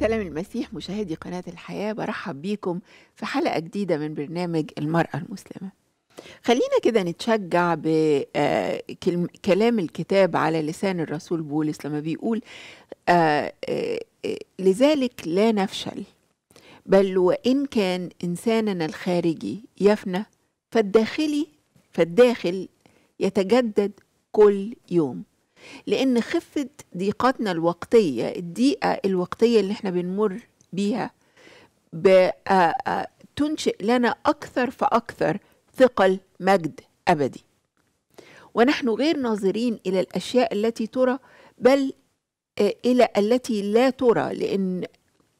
سلام المسيح مشاهدي قناة الحياة برحب بيكم في حلقة جديدة من برنامج المرأة المسلمة خلينا كده نتشجع بكلام آه، الكتاب على لسان الرسول بولس لما بيقول آه، آه، لذلك لا نفشل بل وإن كان إنساننا الخارجي يفنى فالداخلي فالداخل يتجدد كل يوم لأن خفة ضيقتنا الوقتية الضيقة الوقتية اللي احنا بنمر بيها آه، آه، تنشئ لنا أكثر فأكثر ثقل مجد أبدي ونحن غير ناظرين إلى الأشياء التي ترى بل آه، إلى التي لا ترى لأن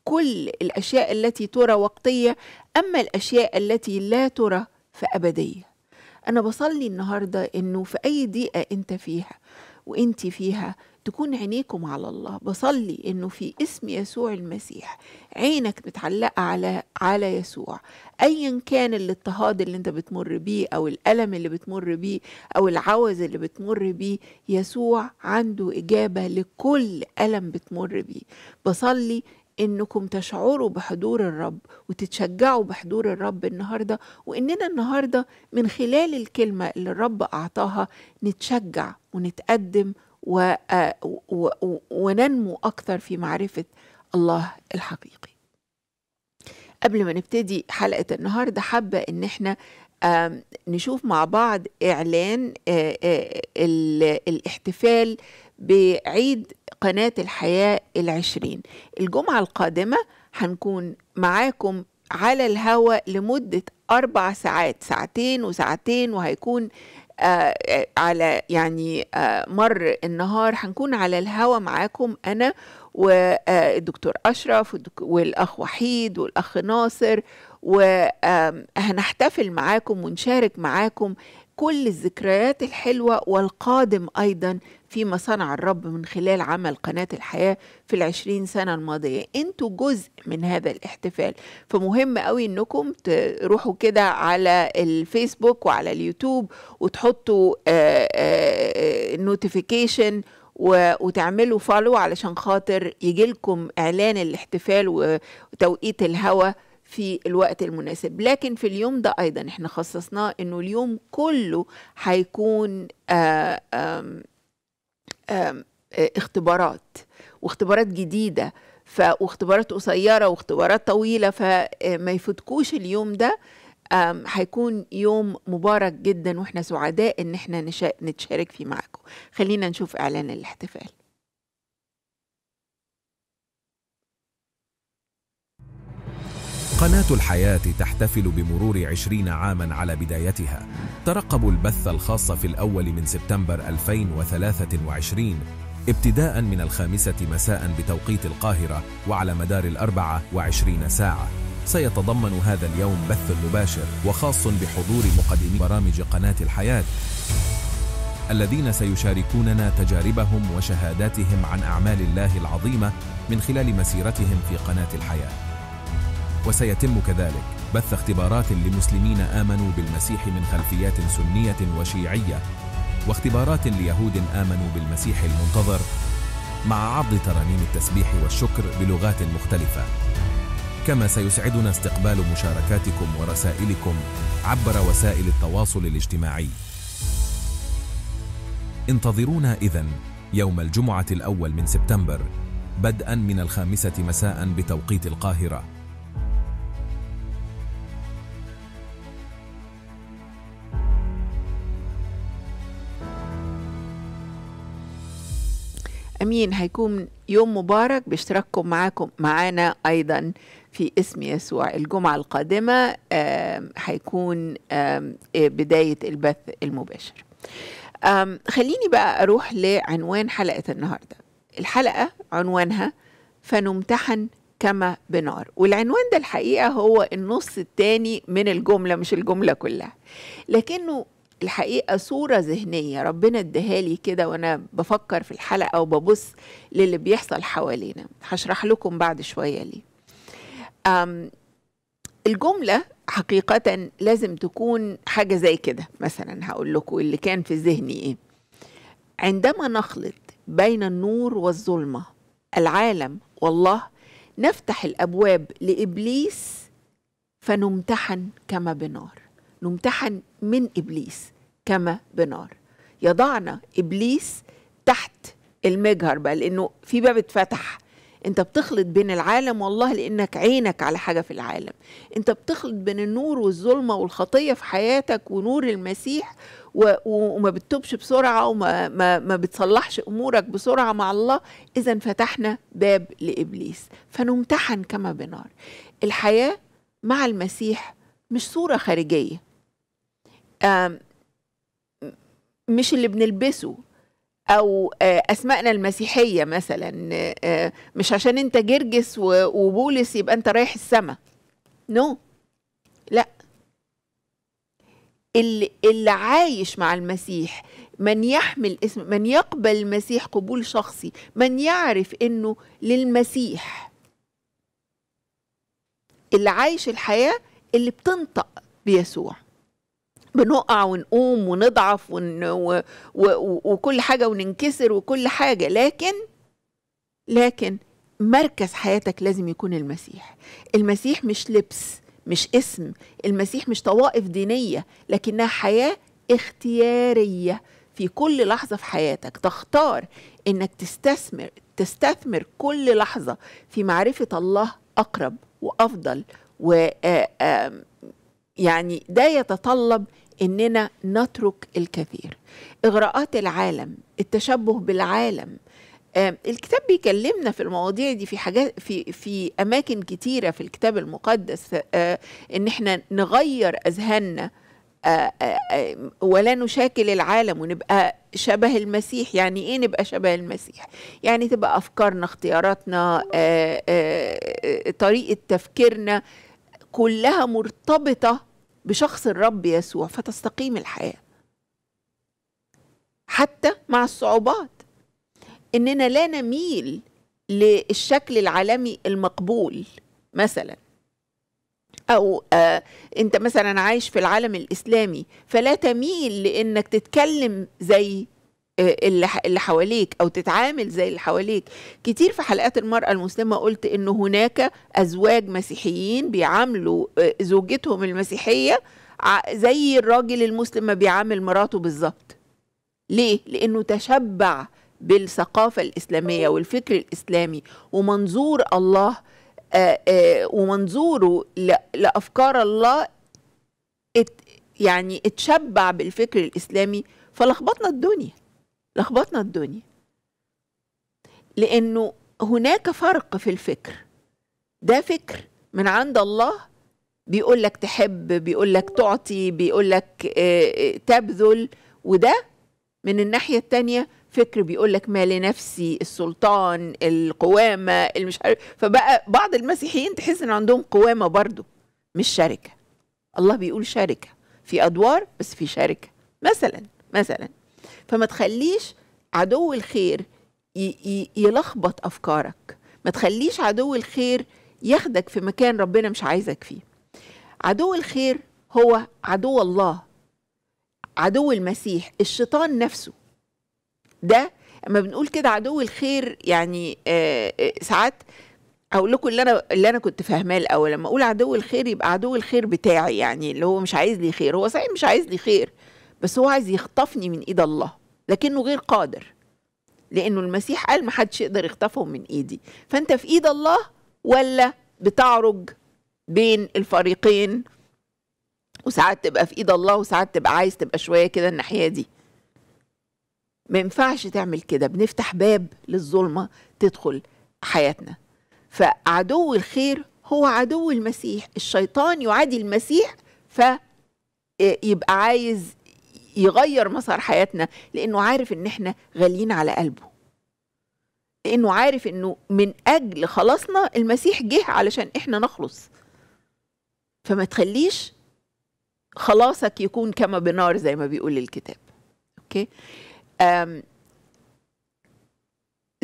كل الأشياء التي ترى وقتية أما الأشياء التي لا ترى فأبدية أنا بصلي النهاردة إنه في أي ضيقه أنت فيها وانت فيها تكون عينيكم على الله بصلي انه في اسم يسوع المسيح عينك متعلقه على على يسوع ايا كان الاضطهاد اللي انت بتمر بيه او الالم اللي بتمر بيه او العوز اللي بتمر بيه يسوع عنده اجابه لكل الم بتمر بيه بصلي انكم تشعروا بحضور الرب وتتشجعوا بحضور الرب النهارده واننا النهارده من خلال الكلمه اللي الرب اعطاها نتشجع ونتقدم و... آه، و... و... وننمو اكثر في معرفه الله الحقيقي قبل ما نبتدي حلقة النهاردة حابة إن احنا نشوف مع بعض إعلان الاحتفال بعيد قناة الحياة العشرين الجمعة القادمة هنكون معاكم على الهواء لمدة أربع ساعات ساعتين وساعتين وهيكون آه على يعني آه مر النهار هنكون على الهوا معاكم أنا والدكتور أشرف والأخ وحيد والأخ ناصر وهنحتفل معاكم ونشارك معاكم كل الذكريات الحلوة والقادم أيضا فيما صنع الرب من خلال عمل قناة الحياة في العشرين سنة الماضية انتوا جزء من هذا الاحتفال فمهم قوي انكم تروحوا كده على الفيسبوك وعلى اليوتيوب وتحطوا نوتيفيكيشن وتعملوا فولو علشان خاطر يجيلكم اعلان الاحتفال وتوقيت الهوا في الوقت المناسب لكن في اليوم ده ايضا احنا خصصناه انه اليوم كله هيكون آه، اختبارات واختبارات جديده ف... واختبارات قصيره واختبارات طويله فما آه، يفوتكوش اليوم ده هيكون يوم مبارك جدا واحنا سعداء ان احنا نشارك فيه معاكم خلينا نشوف اعلان الاحتفال قناة الحياة تحتفل بمرور عشرين عاماً على بدايتها ترقبوا البث الخاص في الأول من سبتمبر 2023 ابتداء من الخامسة مساء بتوقيت القاهرة وعلى مدار الأربعة وعشرين ساعة سيتضمن هذا اليوم بث مباشر وخاص بحضور مقدمي برامج قناة الحياة الذين سيشاركوننا تجاربهم وشهاداتهم عن أعمال الله العظيمة من خلال مسيرتهم في قناة الحياة وسيتم كذلك بث اختبارات لمسلمين آمنوا بالمسيح من خلفيات سنية وشيعية واختبارات ليهود آمنوا بالمسيح المنتظر مع عرض ترانيم التسبيح والشكر بلغات مختلفة كما سيسعدنا استقبال مشاركاتكم ورسائلكم عبر وسائل التواصل الاجتماعي انتظرونا إذن يوم الجمعة الأول من سبتمبر بدءا من الخامسة مساء بتوقيت القاهرة القادمين هيكون يوم مبارك باشتراككم معاكم معانا ايضا في اسم يسوع الجمعه القادمه هيكون بدايه البث المباشر خليني بقى اروح لعنوان حلقه النهارده الحلقه عنوانها فنمتحن كما بنار والعنوان ده الحقيقه هو النص الثاني من الجمله مش الجمله كلها لكنه الحقيقه صوره ذهنيه ربنا ادهالي كده وانا بفكر في الحلقه وببص للي بيحصل حوالينا هشرح لكم بعد شويه ليه الجمله حقيقه لازم تكون حاجه زي كده مثلا هقول لكم اللي كان في ذهني ايه عندما نخلط بين النور والظلمه العالم والله نفتح الابواب لابليس فنمتحن كما بنار نمتحن من ابليس كما بنار يضعنا ابليس تحت المجهر بقى لانه في باب اتفتح انت بتخلط بين العالم والله لانك عينك على حاجه في العالم انت بتخلط بين النور والظلمه والخطيه في حياتك ونور المسيح و... وما بتتوبش بسرعه وما ما... ما بتصلحش امورك بسرعه مع الله اذا فتحنا باب لابليس فنمتحن كما بنار الحياه مع المسيح مش صوره خارجيه مش اللي بنلبسه او آه، اسمائنا المسيحيه مثلا آه، مش عشان انت جرجس وبولس يبقى انت رايح السما نو no. لا اللي, اللي عايش مع المسيح من يحمل اسم من يقبل المسيح قبول شخصي من يعرف انه للمسيح اللي عايش الحياه اللي بتنطق بيسوع بنقع ونقوم ونضعف ون... و... و... وكل حاجه وننكسر وكل حاجه لكن لكن مركز حياتك لازم يكون المسيح المسيح مش لبس مش اسم المسيح مش طوائف دينيه لكنها حياه اختياريه في كل لحظه في حياتك تختار انك تستثمر تستثمر كل لحظه في معرفه الله اقرب وافضل و يعني ده يتطلب اننا نترك الكثير اغراءات العالم التشبه بالعالم الكتاب بيكلمنا في المواضيع دي في حاجات في في اماكن كتيره في الكتاب المقدس آه، ان احنا نغير اذهاننا آه، آه، ولا نشاكل العالم ونبقى شبه المسيح يعني ايه نبقى شبه المسيح يعني تبقى افكارنا اختياراتنا طريقه تفكيرنا كلها مرتبطه بشخص الرب يسوع فتستقيم الحياة حتى مع الصعوبات إننا لا نميل للشكل العالمي المقبول مثلا أو آه أنت مثلا عايش في العالم الإسلامي فلا تميل لأنك تتكلم زي اللي حواليك او تتعامل زي اللي حواليك كتير في حلقات المراه المسلمه قلت ان هناك ازواج مسيحيين بيعاملوا آه، زوجتهم المسيحيه زي الراجل المسلم ما بيعامل مراته بالظبط ليه لانه تشبع بالثقافه الاسلاميه والفكر الاسلامي ومنظور الله آه، آه، ومنظوره لافكار الله يعني اتشبع بالفكر الاسلامي فلخبطنا الدنيا لخبطنا الدنيا لانه هناك فرق في الفكر ده فكر من عند الله بيقول لك تحب بيقول لك تعطي بيقول لك آه، آه، تبذل وده من الناحية التانية فكر بيقول لك ما لنفسي السلطان القوامة المش عارف فبقى بعض المسيحيين تحس ان عندهم قوامة برضو مش شركة الله بيقول شركة في أدوار بس في شركة مثلا مثلا فما تخليش عدو الخير يلخبط افكارك ما تخليش عدو الخير ياخدك في مكان ربنا مش عايزك فيه عدو الخير هو عدو الله عدو المسيح الشيطان نفسه ده اما بنقول كده عدو الخير يعني آه، آه، ساعات اقول لكم اللي انا اللي انا كنت فاهماه الاول لما اقول عدو الخير يبقى عدو الخير بتاعي يعني اللي هو مش عايز لي خير هو صحيح مش عايز لي خير بس هو عايز يخطفني من ايد الله لكنه غير قادر لانه المسيح قال ما حدش يقدر يخطفهم من ايدي فانت في ايد الله ولا بتعرج بين الفريقين وساعات تبقى في ايد الله وساعات تبقى عايز تبقى شويه كده الناحيه دي ما ينفعش تعمل كده بنفتح باب للظلمه تدخل حياتنا فعدو الخير هو عدو المسيح الشيطان يعادي المسيح فيبقى عايز يغير مسار حياتنا لانه عارف ان احنا غاليين على قلبه لانه عارف انه من اجل خلاصنا المسيح جه علشان احنا نخلص فما تخليش خلاصك يكون كما بنار زي ما بيقول الكتاب اوكي أم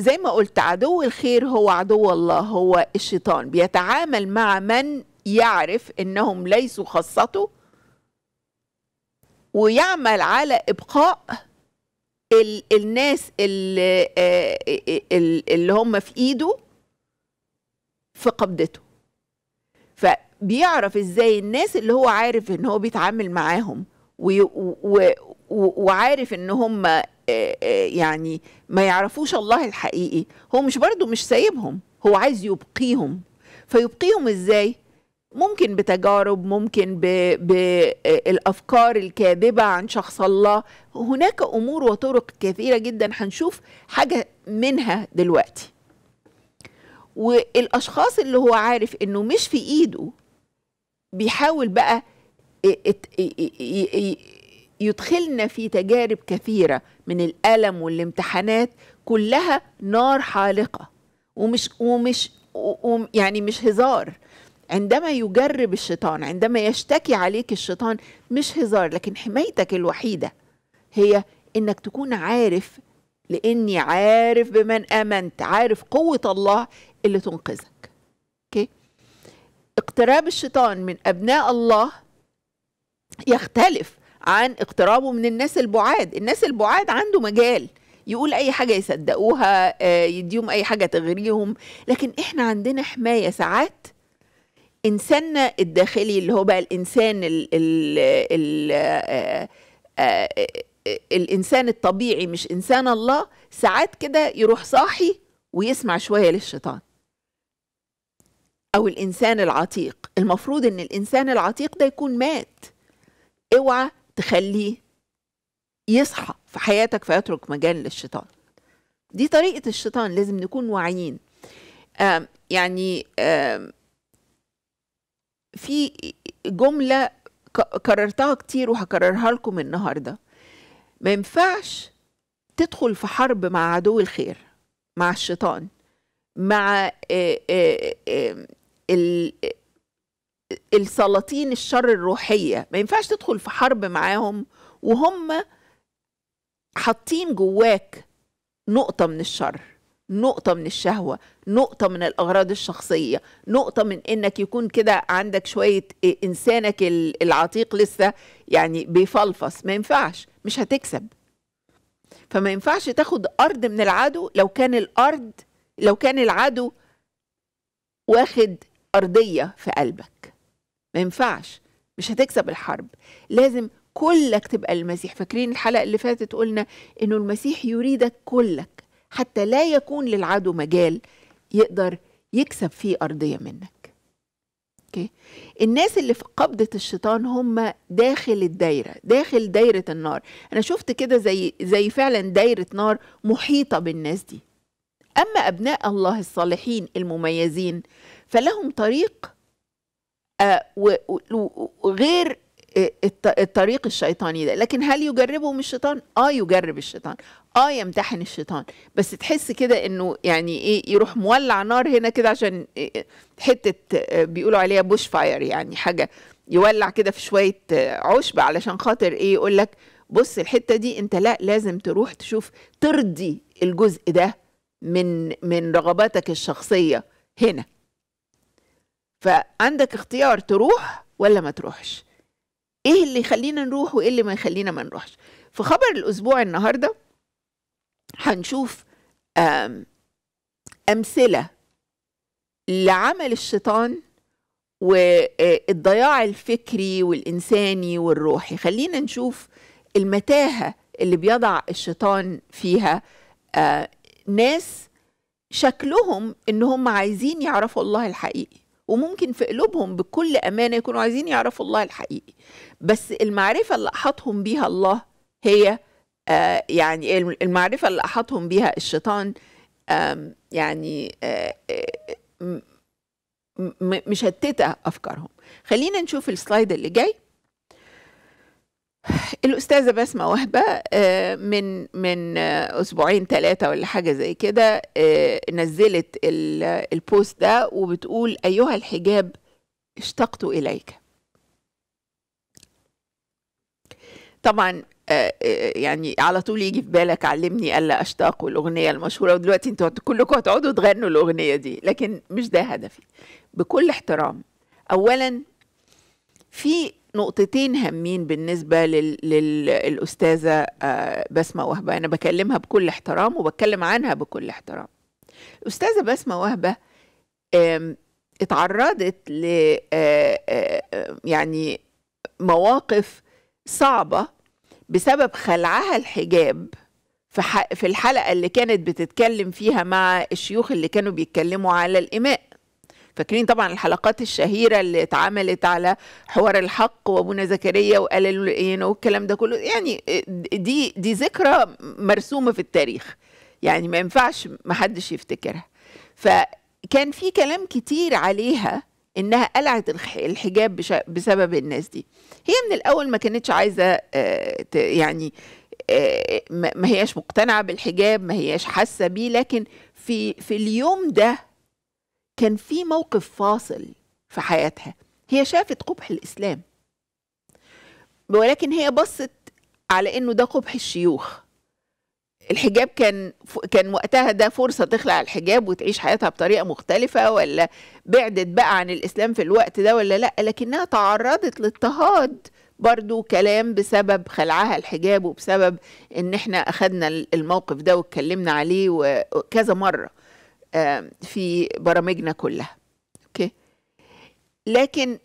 زي ما قلت عدو الخير هو عدو الله هو الشيطان بيتعامل مع من يعرف انهم ليسوا خاصته ويعمل على ابقاء ال الناس اللي, آه، اللي هم في ايده في قبضته فبيعرف ازاي الناس اللي هو عارف ان هو بيتعامل معاهم وعارف ان هم آه، آه، يعني ما يعرفوش الله الحقيقي هو مش برضه مش سايبهم هو عايز يبقيهم فيبقيهم ازاي ممكن بتجارب ممكن بالافكار الكاذبه عن شخص الله هناك امور وطرق كثيره جدا هنشوف حاجه منها دلوقتي والاشخاص اللي هو عارف انه مش في ايده بيحاول بقى يدخلنا في تجارب كثيره من الالم والامتحانات كلها نار حالقه ومش ومش يعني مش هزار عندما يجرب الشيطان عندما يشتكي عليك الشيطان مش هزار لكن حمايتك الوحيده هي انك تكون عارف لاني عارف بمن امنت عارف قوه الله اللي تنقذك اوكي اقتراب الشيطان من ابناء الله يختلف عن اقترابه من الناس البعاد الناس البعاد عنده مجال يقول اي حاجه يصدقوها آه، يديهم اي حاجه تغريهم لكن احنا عندنا حمايه ساعات انساننا الداخلي اللي هو بقى الانسان ال ال ال الـ آه، آه، الانسان الطبيعي مش انسان الله ساعات كده يروح صاحي ويسمع شويه للشيطان او الانسان العتيق المفروض ان الانسان العتيق ده يكون مات اوعى تخليه يصحى في حياتك فيترك مجال للشيطان دي طريقه الشيطان لازم نكون واعيين يعني آم في جملة كررتها كتير وهكررها لكم النهاردة ما ينفعش تدخل في حرب مع عدو الخير مع الشيطان مع آه، آه، آه، السلاطين الشر الروحية ما ينفعش تدخل في حرب معاهم وهم حاطين جواك نقطة من الشر نقطة من الشهوة نقطة من الأغراض الشخصية نقطة من إنك يكون كده عندك شوية آه، إنسانك العتيق لسه يعني بيفلفص ما ينفعش مش هتكسب فما ينفعش تاخد أرض من العدو لو كان الأرض لو كان العدو واخد أرضية في قلبك ما ينفعش مش هتكسب الحرب لازم كلك تبقى المسيح فاكرين الحلقة اللي فاتت قلنا إنه المسيح يريدك كلك حتى لا يكون للعدو مجال يقدر يكسب فيه أرضية منك أوكي؟ الناس اللي في قبضة الشيطان هم داخل الدايرة داخل دايرة النار أنا شفت كده زي, زي فعلا دايرة نار محيطة بالناس دي أما أبناء الله الصالحين المميزين فلهم طريق آه وغير إيه، الطريق الشيطاني ده لكن هل يجربه من الشيطان اه يجرب الشيطان اه يمتحن الشيطان بس تحس كده انه يعني ايه يروح مولع نار هنا كده عشان إيه، حته آه، بيقولوا عليها بوش فاير يعني حاجه يولع كده في شويه آه، عشب علشان خاطر ايه يقول لك بص الحته دي انت لا لازم تروح تشوف ترضي الجزء ده من من رغباتك الشخصيه هنا فعندك اختيار تروح ولا ما تروحش ايه اللي يخلينا نروح وايه اللي ما يخلينا ما نروحش في خبر الاسبوع النهارده هنشوف امثله لعمل الشيطان والضياع آه، الفكري والانساني والروحي خلينا نشوف المتاهه اللي بيضع الشيطان فيها آه، ناس شكلهم ان هم عايزين يعرفوا الله الحقيقي وممكن في قلوبهم بكل أمانة يكونوا عايزين يعرفوا الله الحقيقي بس المعرفة اللي أحاطهم بيها الله هي آه، يعني المعرفة اللي أحاطهم بيها الشيطان يعني آه، آه، مشتتة أفكارهم خلينا نشوف السلايد اللي جاي الأستاذة بسمة وهبة آه، من من آه، أسبوعين ثلاثة ولا حاجة زي كده آه، نزلت البوست ده وبتقول أيها الحجاب اشتقت إليك طبعا يعني على طول يجي في بالك علمني ألا أشتاق والأغنية المشهورة ودلوقتي انتوا كلكم هتقعدوا تغنوا الأغنية دي لكن مش ده هدفي بكل احترام أولا في نقطتين هامين بالنسبة للأستاذة آه، بسمة وهبة أنا بكلمها بكل احترام وبتكلم عنها بكل احترام الأستاذة بسمة وهبة اتعرضت ل آه، آه، يعني مواقف صعبة بسبب خلعها الحجاب في في الحلقة اللي كانت بتتكلم فيها مع الشيوخ اللي كانوا بيتكلموا على الإماء فاكرين طبعا الحلقات الشهيره اللي اتعملت على حوار الحق وابونا زكريا وقال له والكلام إيه، ده كله يعني دي دي ذكرى مرسومه في التاريخ يعني ما ينفعش ما حدش يفتكرها فكان في كلام كتير عليها انها قلعت الحجاب بسبب الناس دي هي من الاول ما كانتش عايزه آه، يعني آه، ما هياش مقتنعه بالحجاب ما هياش حاسه بيه لكن في في اليوم ده كان في موقف فاصل في حياتها هي شافت قبح الإسلام ولكن هي بصت على إنه ده قبح الشيوخ الحجاب كان كان وقتها ده فرصة تخلع الحجاب وتعيش حياتها بطريقة مختلفة ولا بعدت بقى عن الإسلام في الوقت ده ولا لأ لكنها تعرضت للاضطهاد برضو كلام بسبب خلعها الحجاب وبسبب إن إحنا أخدنا الموقف ده واتكلمنا عليه وكذا مرة في برامجنا كلها اوكي لكن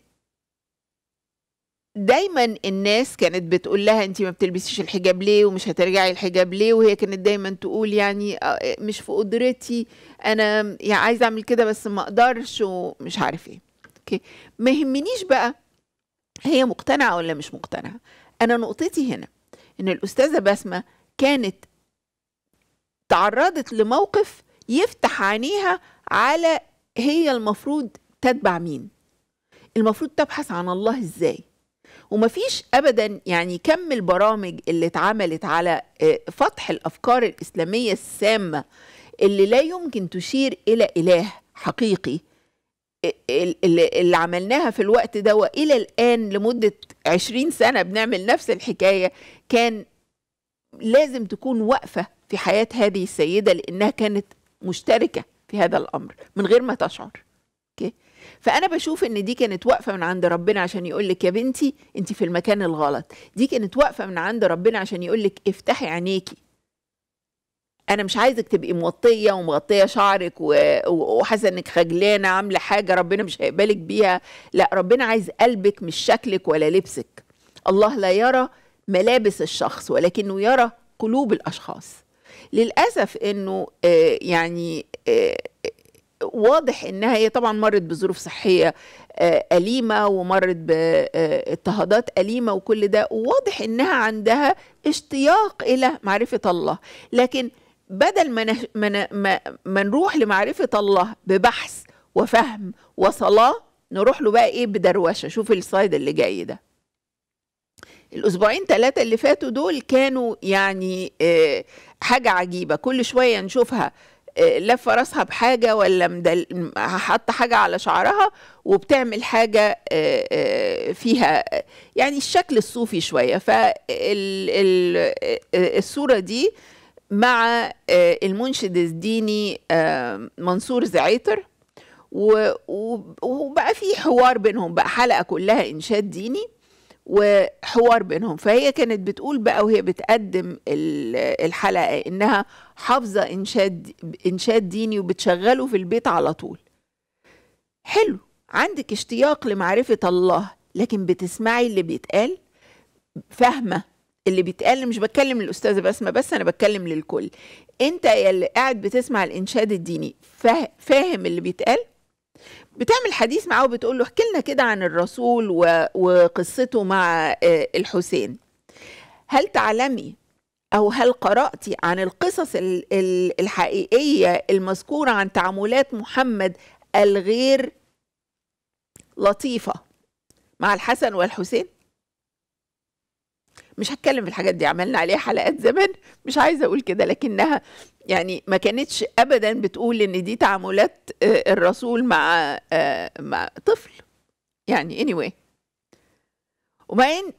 دايما الناس كانت بتقول لها انت ما بتلبسيش الحجاب ليه ومش هترجعي الحجاب ليه وهي كانت دايما تقول يعني آه، مش في قدرتي انا يعني عايزه اعمل كده بس ما اقدرش ومش عارف ايه اوكي ما يهمنيش بقى هي مقتنعه ولا مش مقتنعه انا نقطتي هنا ان الاستاذه بسمه كانت تعرضت لموقف يفتح عينيها على هي المفروض تتبع مين المفروض تبحث عن الله ازاي ومفيش ابدا يعني كم البرامج اللي اتعملت على آه، فتح الافكار الاسلاميه السامه اللي لا يمكن تشير الى اله حقيقي آه، اللي عملناها في الوقت ده والى الان لمده عشرين سنه بنعمل نفس الحكايه كان لازم تكون واقفه في حياه هذه السيده لانها كانت مشتركه في هذا الامر من غير ما تشعر اوكي فانا بشوف ان دي كانت واقفه من عند ربنا عشان يقول لك يا بنتي انت في المكان الغلط دي كانت واقفه من عند ربنا عشان يقول لك افتحي عينيكي انا مش عايزك تبقي موطيه ومغطيه شعرك وحاسه انك خجلانه عامله حاجه ربنا مش هيقبلك بيها لا ربنا عايز قلبك مش شكلك ولا لبسك الله لا يرى ملابس الشخص ولكنه يرى قلوب الاشخاص للاسف انه آه، يعني آه، آه، واضح انها هي طبعا مرت بظروف صحيه أليمة ومرت باضطهادات أليمة وكل ده وواضح إنها عندها اشتياق إلى معرفة الله لكن بدل ما, ما, ما, ما نروح لمعرفة الله ببحث وفهم وصلاة نروح له بقى إيه بدروشة شوف السلايد اللي جاي ده الاسبوعين ثلاثه اللي فاتوا دول كانوا يعني آه، حاجه عجيبه كل شويه نشوفها آه، لفه راسها بحاجه ولا مدل... حاطه حاجه على شعرها وبتعمل حاجه آه، فيها يعني الشكل الصوفي شويه فالصوره دي مع المنشد الديني منصور زعيتر وبقى في حوار بينهم بقى حلقه كلها انشاد ديني وحوار بينهم فهي كانت بتقول بقى وهي بتقدم الحلقة إنها حافظة إنشاد, إنشاد ديني وبتشغله في البيت على طول حلو عندك اشتياق لمعرفة الله لكن بتسمعي اللي بيتقال فاهمة اللي بيتقال مش بتكلم للأستاذة بسمة بس أنا بتكلم للكل أنت اللي قاعد بتسمع الإنشاد الديني فاهم اللي بيتقال بتعمل حديث معاه وبتقول له احكي لنا كده عن الرسول وقصته مع آه، الحسين هل تعلمي أو هل قراتي عن القصص الحقيقية المذكورة عن تعاملات محمد الغير لطيفة مع الحسن والحسين؟ مش هتكلم في الحاجات دي عملنا عليها حلقات زمان مش عايزة أقول كده لكنها يعني ما كانتش ابدا بتقول ان دي تعاملات آه، الرسول مع آه، مع طفل يعني anyway وبعدين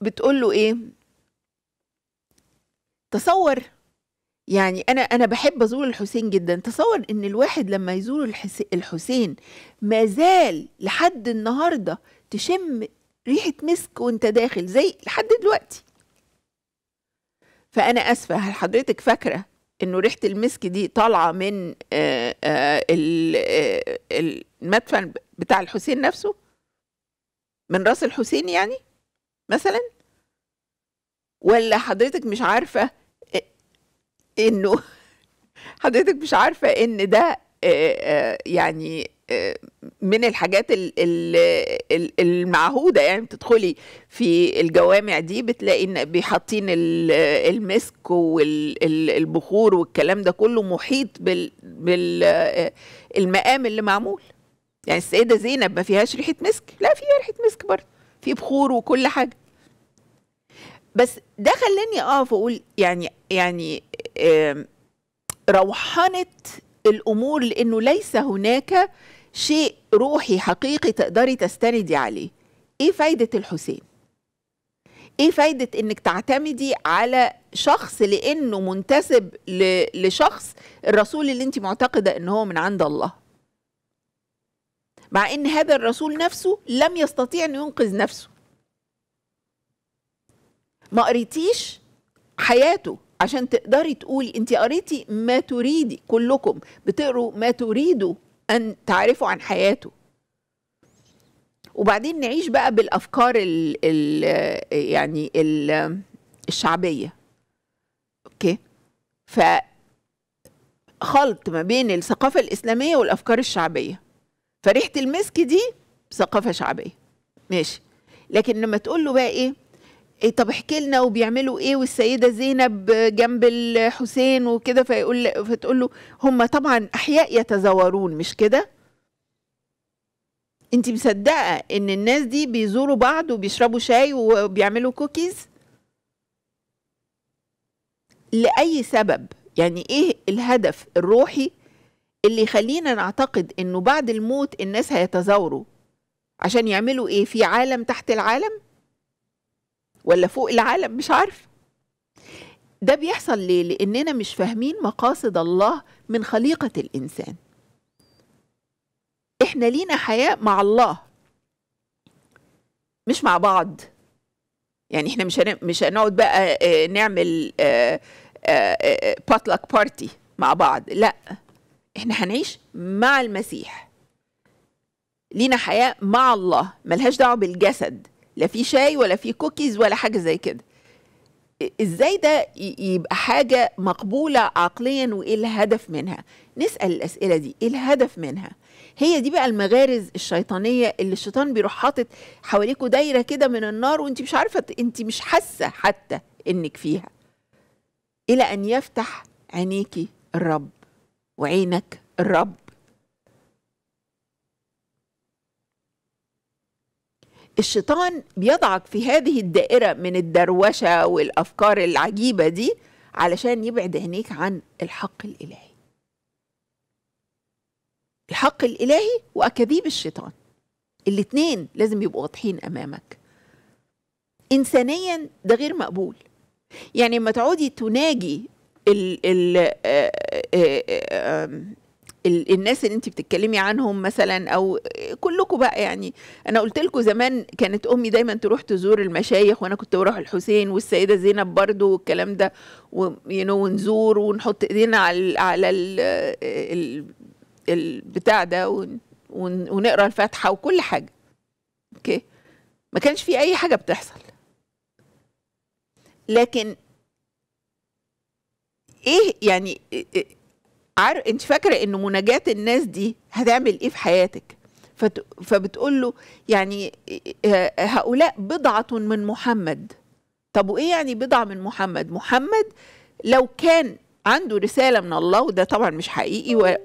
بتقول له ايه تصور يعني انا انا بحب ازور الحسين جدا تصور ان الواحد لما يزور الحسين ما زال لحد النهارده تشم ريحه مسك وانت داخل زي لحد دلوقتي فانا اسفه هل حضرتك فاكره انه ريحه المسك دي طالعه من آه، آه، آه، المدفن بتاع الحسين نفسه من راس الحسين يعني مثلا ولا حضرتك مش عارفه انه حضرتك مش عارفه ان ده آه، آه، يعني آه، من الحاجات المعهوده يعني بتدخلي في الجوامع دي بتلاقي ان بيحطين المسك والبخور والكلام ده كله محيط بالمقام اللي معمول يعني السيده زينب ما فيهاش ريحه مسك لا فيها ريحه مسك برضه في بخور وكل حاجه بس ده خلاني اقف اقول يعني يعني روحانه الامور لانه ليس هناك شيء روحي حقيقي تقدري تستندي عليه ايه فايده الحسين ايه فايده انك تعتمدي على شخص لانه منتسب لشخص الرسول اللي انت معتقده ان هو من عند الله مع ان هذا الرسول نفسه لم يستطيع ان ينقذ نفسه ما قريتيش حياته عشان تقدري تقولي انت قريتي ما تريدي كلكم بتقروا ما تريدوا ان تعرفوا عن حياته وبعدين نعيش بقى بالافكار الـ الـ يعني الـ الشعبيه اوكي ف خلط ما بين الثقافه الاسلاميه والافكار الشعبيه فريحه المسك دي ثقافه شعبيه ماشي لكن لما تقول له بقى ايه إيه طب احكي لنا وبيعملوا ايه والسيده زينب جنب الحسين وكده فيقول فتقول له هم طبعا احياء يتزورون مش كده انت مصدقه ان الناس دي بيزوروا بعض وبيشربوا شاي وبيعملوا كوكيز لاي سبب يعني ايه الهدف الروحي اللي يخلينا نعتقد انه بعد الموت الناس هيتزاوروا عشان يعملوا ايه في عالم تحت العالم ولا فوق العالم مش عارفه ده بيحصل ليه لاننا مش فاهمين مقاصد الله من خليقه الانسان احنا لينا حياه مع الله مش مع بعض يعني احنا مش مش هنقعد بقى آه، نعمل باتلك آه، بارتي آه، مع بعض لا احنا هنعيش مع المسيح لينا حياه مع الله ملهاش دعوه بالجسد لا في شاي ولا في كوكيز ولا حاجه زي كده ازاي ده يبقى حاجه مقبوله عقليا وايه الهدف منها نسال الاسئله دي ايه الهدف منها هي دي بقى المغارز الشيطانيه اللي الشيطان بيروح حاطط حواليكوا دايره كده من النار وانت مش عارفه انت مش حاسه حتى انك فيها الى ان يفتح عينيكي الرب وعينك الرب الشيطان بيضعك في هذه الدائرة من الدروشة والأفكار العجيبة دي علشان يبعد عينيك عن الحق الإلهي الحق الإلهي وأكاذيب الشيطان الاتنين لازم يبقوا واضحين أمامك إنسانيا ده غير مقبول يعني ما تعودي تناجي ال ال آه، آه، آه، الناس اللي انت بتتكلمي عنهم مثلا او كلكم بقى يعني انا قلت لكم زمان كانت امي دايما تروح تزور المشايخ وانا كنت بروح الحسين والسيده زينب برضو والكلام ده وينو ونزور ونحط ايدينا على على البتاع ده ونقرا الفاتحه وكل حاجه اوكي ما كانش في اي حاجه بتحصل لكن ايه يعني إيه عارف انت فاكره ان مناجاه الناس دي هتعمل ايه في حياتك فت... فبتقول له يعني آه، آه، هؤلاء بضعه من محمد طب وايه يعني بضعه من محمد محمد لو كان عنده رساله من الله وده طبعا مش حقيقي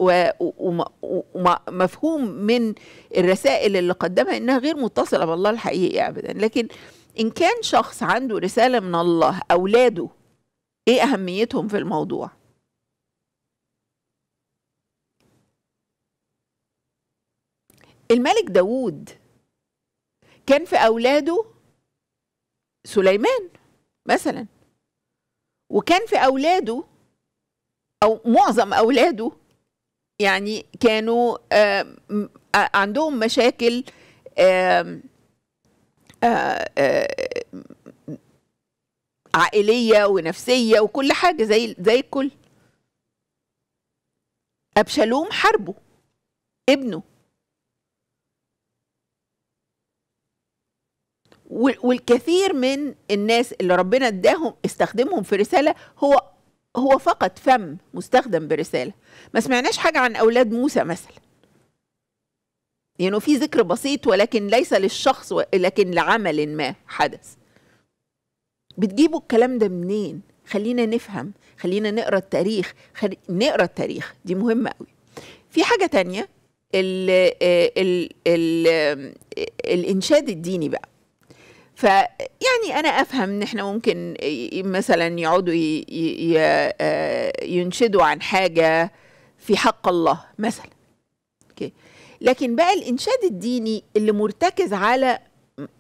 ومفهوم من الرسائل اللي قدمها انها غير متصله بالله الحقيقي ابدا لكن ان كان شخص عنده رساله من الله اولاده ايه اهميتهم في الموضوع الملك داوود كان في أولاده سليمان مثلا وكان في أولاده أو معظم أولاده يعني كانوا عندهم مشاكل عائلية ونفسية وكل حاجة زي زي الكل أبشالوم حاربه ابنه والكثير من الناس اللي ربنا اداهم استخدمهم في رساله هو هو فقط فم مستخدم برساله ما سمعناش حاجه عن اولاد موسى مثلا يعني في ذكر بسيط ولكن ليس للشخص ولكن لعمل ما حدث بتجيبوا الكلام ده منين خلينا نفهم خلينا نقرا التاريخ خل... نقرا التاريخ دي مهمه قوي في حاجه تانية ال... ال... ال... الانشاد الديني بقى فيعني أنا أفهم إن إحنا ممكن مثلا يقعدوا آه، ينشدوا عن حاجة في حق الله مثلا أوكي لكن بقى الإنشاد الديني اللي مرتكز على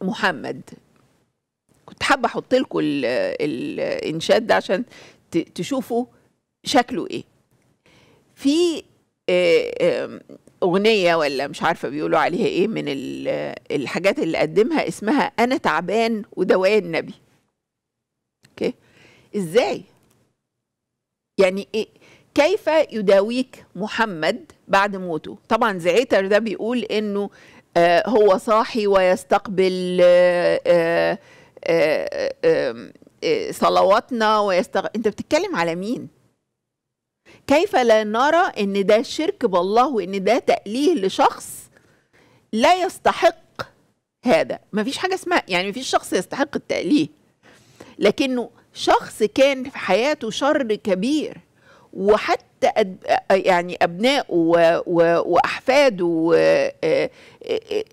محمد كنت حابة أحط لكم الإنشاد ده عشان تشوفوا شكله إيه في آه، اغنيه ولا مش عارفه بيقولوا عليها ايه من الحاجات اللي قدمها اسمها انا تعبان ودواء النبي اوكي ازاي يعني إيه؟ كيف يداويك محمد بعد موته طبعا زعيتر ده بيقول انه آه هو صاحي ويستقبل آه آه, آه،, آه، صلواتنا ويستغ... انت بتتكلم على مين كيف لا نرى ان ده شرك بالله وان ده تأليه لشخص لا يستحق هذا مفيش حاجة اسمها يعني مفيش شخص يستحق التأليه لكنه شخص كان في حياته شر كبير وحتى يعني أبنائه وأحفاده آه، آه،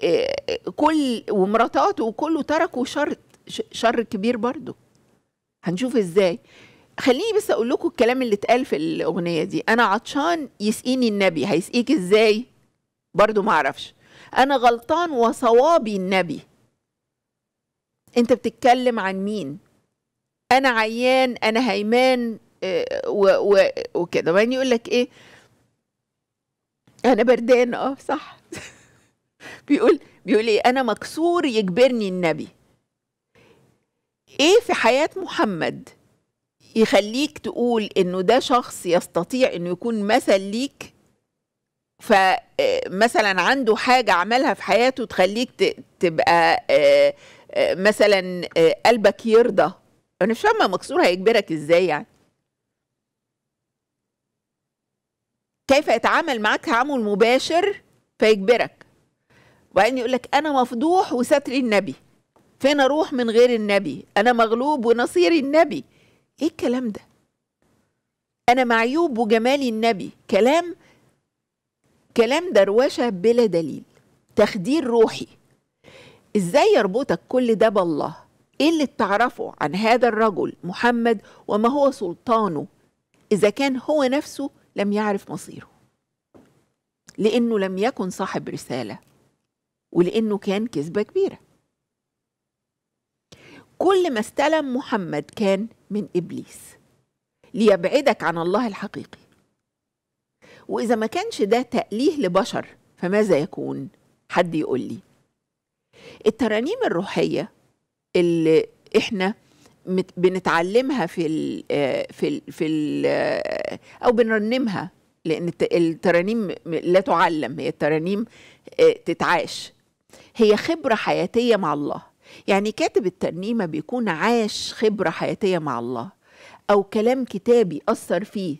آه، كل ومراتاته وكله تركوا شر شر كبير برضه هنشوف ازاي خليني بس اقول لكم الكلام اللي اتقال في الاغنيه دي انا عطشان يسقيني النبي هيسقيك ازاي برضو ما اعرفش انا غلطان وصوابي النبي انت بتتكلم عن مين انا عيان انا هيمان آه، وكده وبعدين يقول لك ايه انا بردان اه صح بيقول بيقول ايه انا مكسور يجبرني النبي ايه في حياه محمد يخليك تقول انه ده شخص يستطيع انه يكون مثل ليك فمثلا آه، عنده حاجه عملها في حياته تخليك تبقى آه، آه، مثلا قلبك يرضى انا مش فاهمه مكسور هيجبرك ازاي يعني كيف يتعامل معاك تعامل مباشر فيجبرك وبعدين يقول لك انا مفضوح وستري النبي فين اروح من غير النبي انا مغلوب ونصيري النبي ايه الكلام ده انا معيوب وجمال النبي كلام كلام دروشه بلا دليل تخدير روحي ازاي يربطك كل ده بالله ايه اللي تعرفه عن هذا الرجل محمد وما هو سلطانه اذا كان هو نفسه لم يعرف مصيره لانه لم يكن صاحب رساله ولانه كان كذبه كبيره كل ما استلم محمد كان من إبليس ليبعدك عن الله الحقيقي وإذا ما كانش ده تأليه لبشر فماذا يكون؟ حد يقول لي الترانيم الروحية اللي إحنا بنتعلمها في الـ آه، في الـ في الـ آه، أو بنرنمها لأن الترانيم لا تعلم هي الترانيم آه، تتعاش هي خبرة حياتية مع الله يعني كاتب الترنيمة بيكون عاش خبرة حياتية مع الله أو كلام كتابي أثر فيه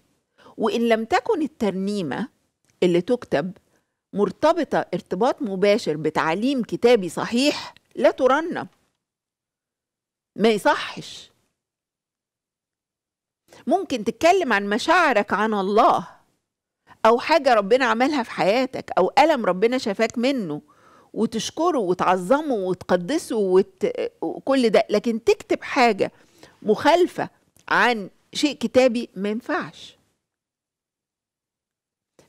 وإن لم تكن الترنيمة اللي تكتب مرتبطة ارتباط مباشر بتعليم كتابي صحيح لا ترنم ما يصحش ممكن تتكلم عن مشاعرك عن الله أو حاجة ربنا عملها في حياتك أو ألم ربنا شفاك منه وتشكره وتعظمه وتقدسه وت... وكل ده لكن تكتب حاجة مخالفة عن شيء كتابي ما ينفعش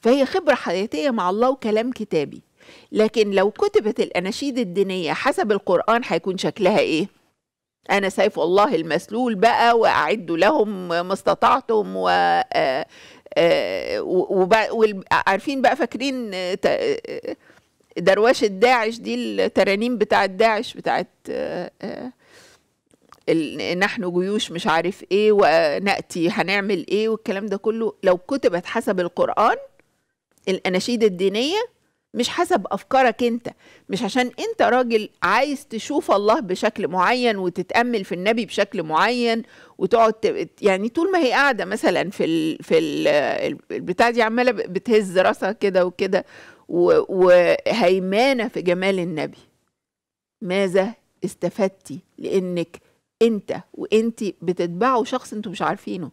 فهي خبرة حياتية مع الله وكلام كتابي لكن لو كتبت الأناشيد الدينية حسب القرآن هيكون شكلها إيه؟ أنا سيف الله المسلول بقى وأعد لهم ما استطعتم و آه، آه، عارفين بقى فاكرين آه، درواشة داعش دي الترانيم بتاعة داعش بتاعة آه، آه، نحن جيوش مش عارف ايه ونأتي هنعمل ايه والكلام ده كله لو كتبت حسب القرآن الأناشيد الدينية مش حسب افكارك انت مش عشان انت راجل عايز تشوف الله بشكل معين وتتامل في النبي بشكل معين وتقعد يعني طول ما هي قاعده مثلا في ال... في ال... آه، البتاع دي عماله بتهز راسها كده وكده وهيمانة في جمال النبي ماذا استفدتي لأنك أنت وأنت بتتبعوا شخص أنتوا مش عارفينه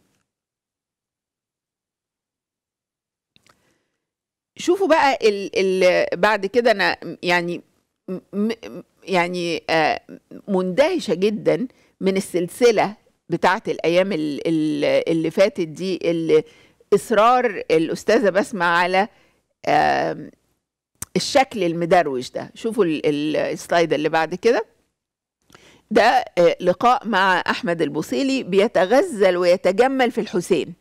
شوفوا بقى ال ال بعد كده أنا يعني يعني آه، مندهشة جدا من السلسلة بتاعة الأيام اللي فاتت دي اللي إصرار الأستاذة بسمة على الشكل المدروش ده شوفوا السلايد اللي بعد كده ده آه، لقاء مع أحمد البوصيلي بيتغزل ويتجمل في الحسين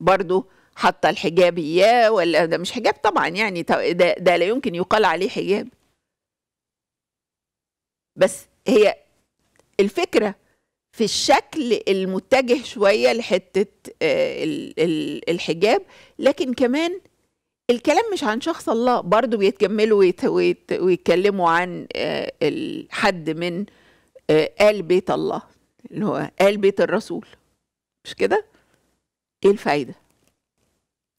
برضو حاطة الحجاب إياه ولا ده مش حجاب طبعا يعني ده, ده لا يمكن يقال عليه حجاب بس هي الفكرة في الشكل المتجه شوية لحتة آه، الحجاب لكن كمان الكلام مش عن شخص الله برضو بيتجملوا ويت ويت ويتكلموا عن آه، حد من آه، آل بيت الله اللي هو آل بيت الرسول مش كده ايه الفايدة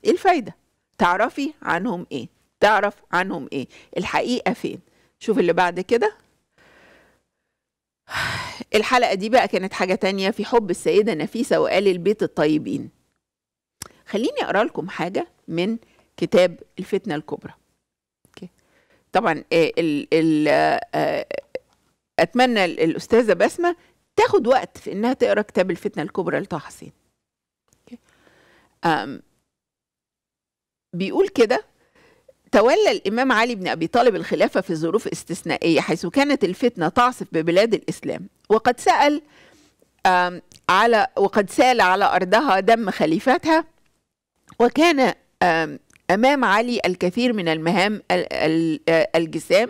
ايه الفايدة تعرفي عنهم ايه تعرف عنهم ايه الحقيقة فين شوف اللي بعد كده الحلقة دي بقى كانت حاجة تانية في حب السيدة نفيسة وآل البيت الطيبين خليني أقرأ لكم حاجة من كتاب الفتنة الكبرى أوكي. طبعا آه، ال ال آه، آه، أتمنى الأستاذة بسمة تاخد وقت في إنها تقرأ كتاب الفتنة الكبرى لطه حسين بيقول كده تولى الإمام علي بن أبي طالب الخلافة في ظروف استثنائية حيث كانت الفتنة تعصف ببلاد الإسلام وقد سأل على وقد سال على أرضها دم خليفتها وكان امام علي الكثير من المهام الجسام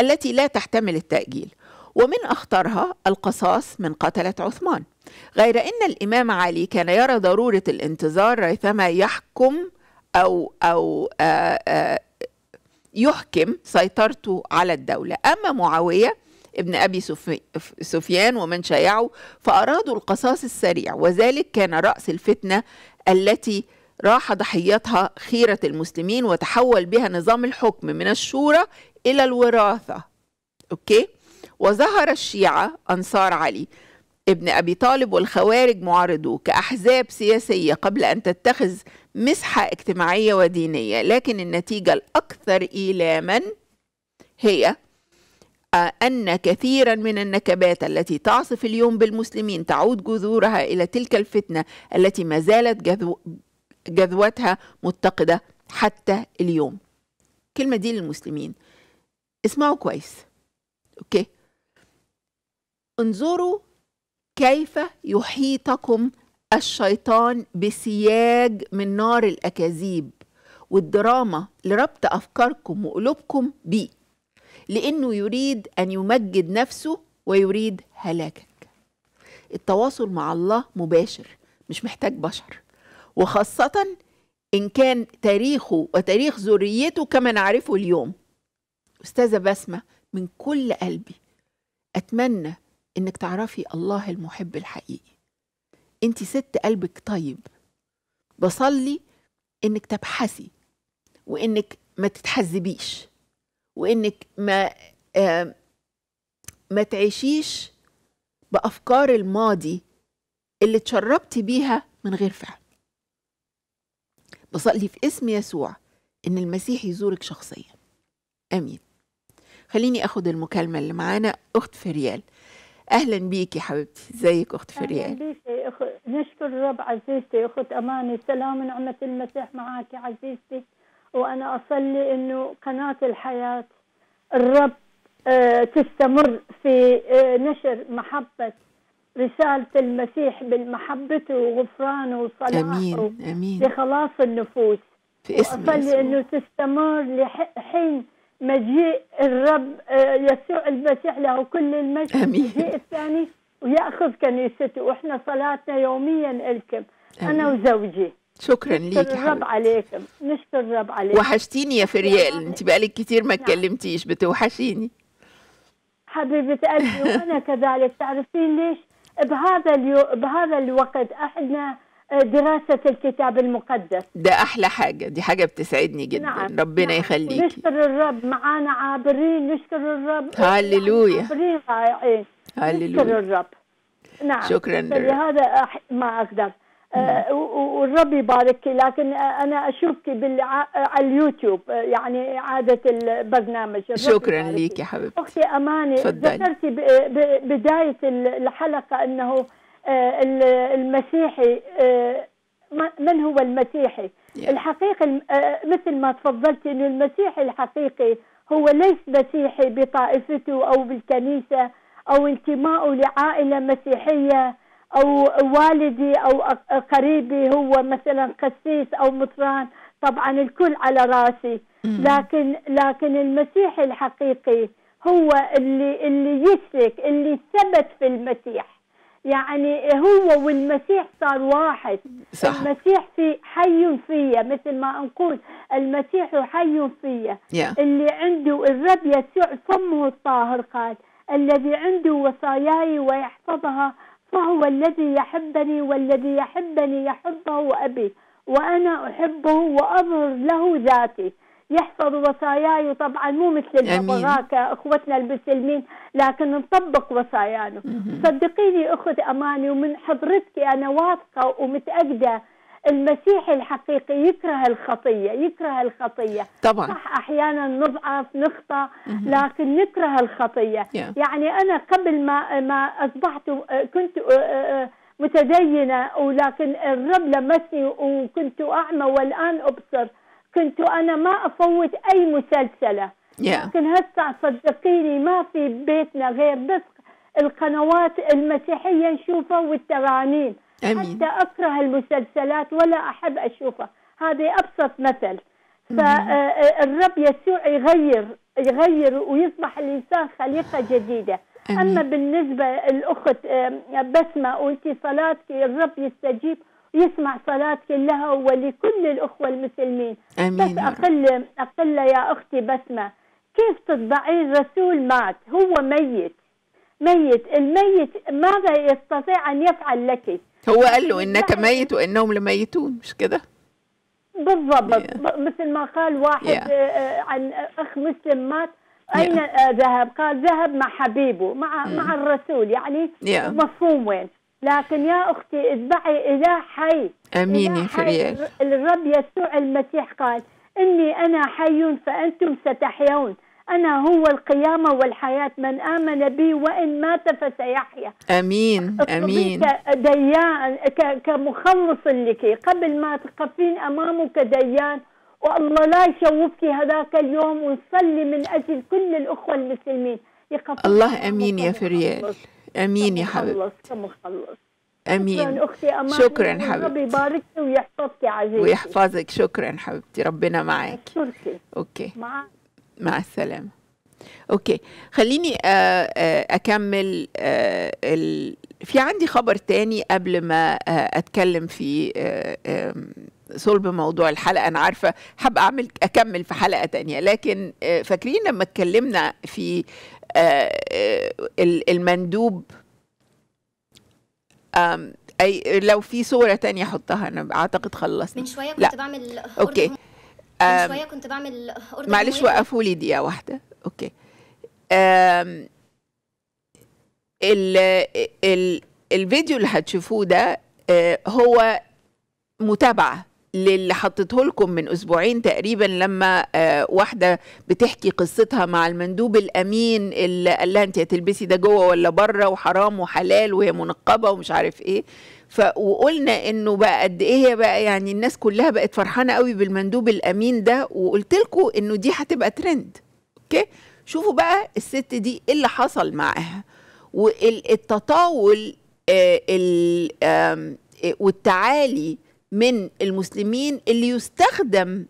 التي لا تحتمل التاجيل ومن اخطرها القصاص من قتله عثمان غير ان الامام علي كان يرى ضروره الانتظار ريثما يحكم او او آآ آه، آآ آه، يحكم سيطرته على الدوله اما معاويه ابن أبي سفيان ومن شايعه فأرادوا القصاص السريع وذلك كان رأس الفتنة التي راح ضحيتها خيرة المسلمين وتحول بها نظام الحكم من الشورى إلى الوراثة أوكي وظهر الشيعة أنصار علي ابن أبي طالب والخوارج معارضوه كأحزاب سياسية قبل أن تتخذ مسحة اجتماعية ودينية لكن النتيجة الأكثر إيلاما هي آه، أن كثيرا من النكبات التي تعصف اليوم بالمسلمين تعود جذورها إلى تلك الفتنة التي ما زالت جذوتها متقدة حتى اليوم الكلمة دي للمسلمين اسمعوا كويس اوكي انظروا كيف يحيطكم الشيطان بسياج من نار الأكاذيب والدراما لربط أفكاركم وقلوبكم بيه لأنه يريد أن يمجد نفسه ويريد هلاكك التواصل مع الله مباشر مش محتاج بشر وخاصة إن كان تاريخه وتاريخ ذريته كما نعرفه اليوم أستاذة بسمة من كل قلبي أتمنى إنك تعرفي الله المحب الحقيقي أنت ست قلبك طيب بصلي إنك تبحثي وإنك ما تتحزبيش وإنك ما آه ما تعيشيش بأفكار الماضي اللي اتشربتي بيها من غير فعل بصلي في اسم يسوع إن المسيح يزورك شخصيا آمين خليني أخد المكالمة اللي معانا أخت فريال أهلا بيك يا حبيبتي ازيك أخت فريال أهلا بيكي أخ... نشكر الرب عزيزتي أخت أماني سلام ونعمة المسيح معك عزيزتي وأنا أصلي أنه قناة الحياة الرب آه، تستمر في آه، نشر محبة رسالة المسيح بالمحبة وغفرانه وصلاحه أمين أمين لخلاص النفوس في اسم وأصلي أنه تستمر لحين مجيء الرب آه، يسوع المسيح له كل المجد أمين الثاني ويأخذ كنيسته وإحنا صلاتنا يوميا لكم أنا وزوجي شكرا ليك الرب عليكم نشكر الرب عليكم وحشتيني يا فريال انت بقالك كتير ما نعم. اتكلمتيش بتوحشيني حبيبة قلبي وأنا كذلك تعرفين ليش بهذا اليو... بهذا الوقت احنا آه، دراسة الكتاب المقدس ده أحلى حاجة دي حاجة بتسعدني جدا نعم. نعم. ربنا نعم. يخليك نشكر الرب معانا عابرين نشكر الرب هللويا عابرين رائعين آه، إيه. هللويا نشكر الرب نعم شكرا لهذا ما أقدر آه، والرب يباركك لكن انا اشوفك على اليوتيوب آه، يعني اعاده البرنامج شكرا لك يا حبيبتي اختي اماني ذكرتي بدايه الحلقه انه آه، المسيحي من هو المسيحي yeah. الحقيقي مثل ما تفضلتي انه المسيحي الحقيقي هو ليس مسيحي بطائفته او بالكنيسه او انتمائه لعائله مسيحيه او والدي او قريبي هو مثلا قسيس او مطران طبعا الكل على راسي لكن لكن المسيح الحقيقي هو اللي اللي يسلك اللي ثبت في المسيح يعني هو والمسيح صار واحد صح. المسيح في حي فيا مثل ما نقول المسيح حي فيا yeah. اللي عنده الرب يسوع فمه الطاهر قال الذي عنده وصاياي ويحفظها فهو الذي يحبني والذي يحبني يحبه أبي وأنا أحبه وأظهر له ذاتي يحفظ وصاياي طبعا مو مثل البغاء أخوتنا المسلمين لكن نطبق وصايانه صدقيني اخت اماني ومن حضرتك انا واثقه ومتاكده المسيحي الحقيقي يكره الخطية يكره الخطية طبعا صح أحيانا نضعف نخطأ لكن نكره الخطية yeah. يعني أنا قبل ما ما أصبحت آه، كنت آه، آه، متدينة ولكن الرب لمسني وكنت أعمى والآن أبصر كنت أنا ما أفوت أي مسلسلة لكن هسه صدقيني ما في بيتنا غير بس القنوات المسيحية نشوفها والترانيم أمين. حتى أكره المسلسلات ولا أحب أشوفها هذا أبسط مثل فالرب يسوع يغير يغير ويصبح الإنسان خليقة جديدة أمين. أما بالنسبة الأخت بسمة وأنت صلاتك الرب يستجيب يسمع صلاتك لها ولكل الأخوة المسلمين أمين. بس أقل أقل يا أختي بسمة كيف تطبعين رسول مات هو ميت ميت الميت ماذا يستطيع أن يفعل لك هو قال له انك ميت وانهم لميتون مش كده بالضبط yeah. مثل ما قال واحد yeah. آه، آه، عن اخ مسلم مات اين yeah. آه، ذهب قال ذهب مع حبيبه مع mm. مع الرسول يعني yeah. مفهوم وين لكن يا اختي اتبعي اله حي امين يا فريال الرب يسوع المسيح قال اني انا حي فانتم ستحيون أنا هو القيامة والحياة من آمن بي وإن مات فسيحيا أمين أمين كديان كمخلص لك قبل ما تقفين أمامه كديان والله لا يشوفك هذاك اليوم ونصلي من أجل كل الأخوة المسلمين الله أمين يا فريال أمين يا حبيبتي كمخلص امين شكرا حبيبتي ربي يباركك ويحفظك عزيزتي ويحفظك شكرا حبيبتي ربنا معك شكرا اوكي معك مع السلامة اوكي خليني آه، آه، اكمل آه، ال... في عندي خبر تاني قبل ما اتكلم في صلب موضوع الحلقة أنا عارفة حابة أعمل أكمل في حلقة تانية لكن فاكرين لما اتكلمنا في المندوب أي لو في صورة تانية أحطها أنا أعتقد خلصنا من شوية كنت بعمل أوكي من شويه كنت بعمل اوردر معلش وقفوا لي دقيقه واحده اوكي ال ال الفيديو اللي هتشوفوه ده آه، هو متابعه للي حطيته لكم من اسبوعين تقريبا لما آه، واحده بتحكي قصتها مع المندوب الامين اللي قال لها انت هتلبسي ده جوه ولا بره وحرام وحلال وهي منقبه ومش عارف ايه فقلنا وقلنا انه بقى قد ايه هي بقى يعني الناس كلها بقت فرحانه قوي بالمندوب الامين ده وقلت لكم انه دي هتبقى ترند اوكي شوفوا بقى الست دي ايه اللي حصل معاها والتطاول آه، آه، والتعالي من المسلمين اللي يستخدم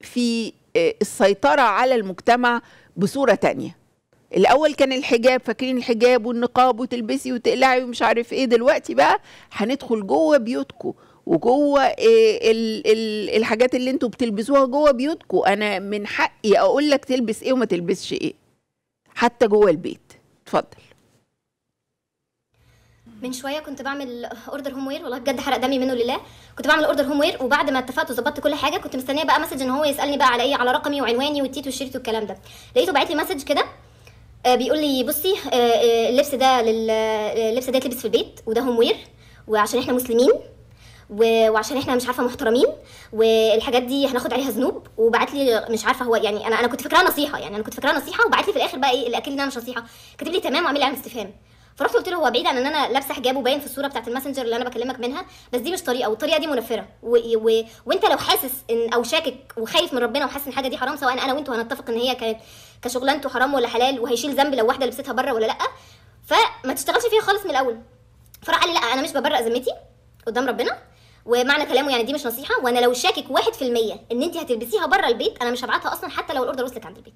في آه، السيطرة على المجتمع بصورة ثانيه الاول كان الحجاب فاكرين الحجاب والنقاب وتلبسي وتقلعي ومش عارف ايه دلوقتي بقى هندخل جوه بيوتكم وجوه آه، ال الحاجات اللي انتوا بتلبسوها جوه بيوتكم انا من حقي اقول لك تلبس ايه وما تلبسش ايه حتى جوه البيت اتفضل من شويه كنت بعمل اوردر هوم وير والله بجد حرق دمي منه لله كنت بعمل اوردر هوم وير وبعد ما اتفقت وظبطت كل حاجه كنت مستنيه بقى مسج ان هو يسالني بقى على ايه على رقمي وعنواني والتيت والشريط والكلام ده لقيته بعت لي مسج كده آه، بيقول لي بصي آه، آه، اللبس ده لل... اللبس ده يتلبس في البيت وده هوم وير وعشان احنا مسلمين و... وعشان احنا مش عارفه محترمين والحاجات دي هناخد عليها ذنوب وبعت لي مش عارفه هو يعني انا انا كنت فاكراها نصيحه يعني انا كنت فاكراها نصيحه وبعت لي في الاخر بقى ايه الاكل ده مش نصيحه كاتب لي تمام واعمل لي علامه استفهام فرحت قلت له هو بعيد عن ان انا لابسه حجاب وباين في الصوره بتاعت الماسنجر اللي انا بكلمك منها بس دي مش طريقه والطريقه دي منفره و... و... وانت لو حاسس ان او شاكك وخايف من ربنا وحاسس ان الحاجه دي حرام سواء انا وانتوا هنتفق ان هي كانت كشغلانته حرام ولا حلال وهيشيل ذنب لو واحده لبستها بره ولا لا فما تشتغلش فيها خالص من الاول فراح قال لي لا انا مش ببرق ذمتي قدام ربنا ومعنى كلامه يعني دي مش نصيحه وانا لو شاكك 1% ان انت هتلبسيها بره البيت انا مش هبعتها اصلا حتى لو الاوردر وصلك عند البيت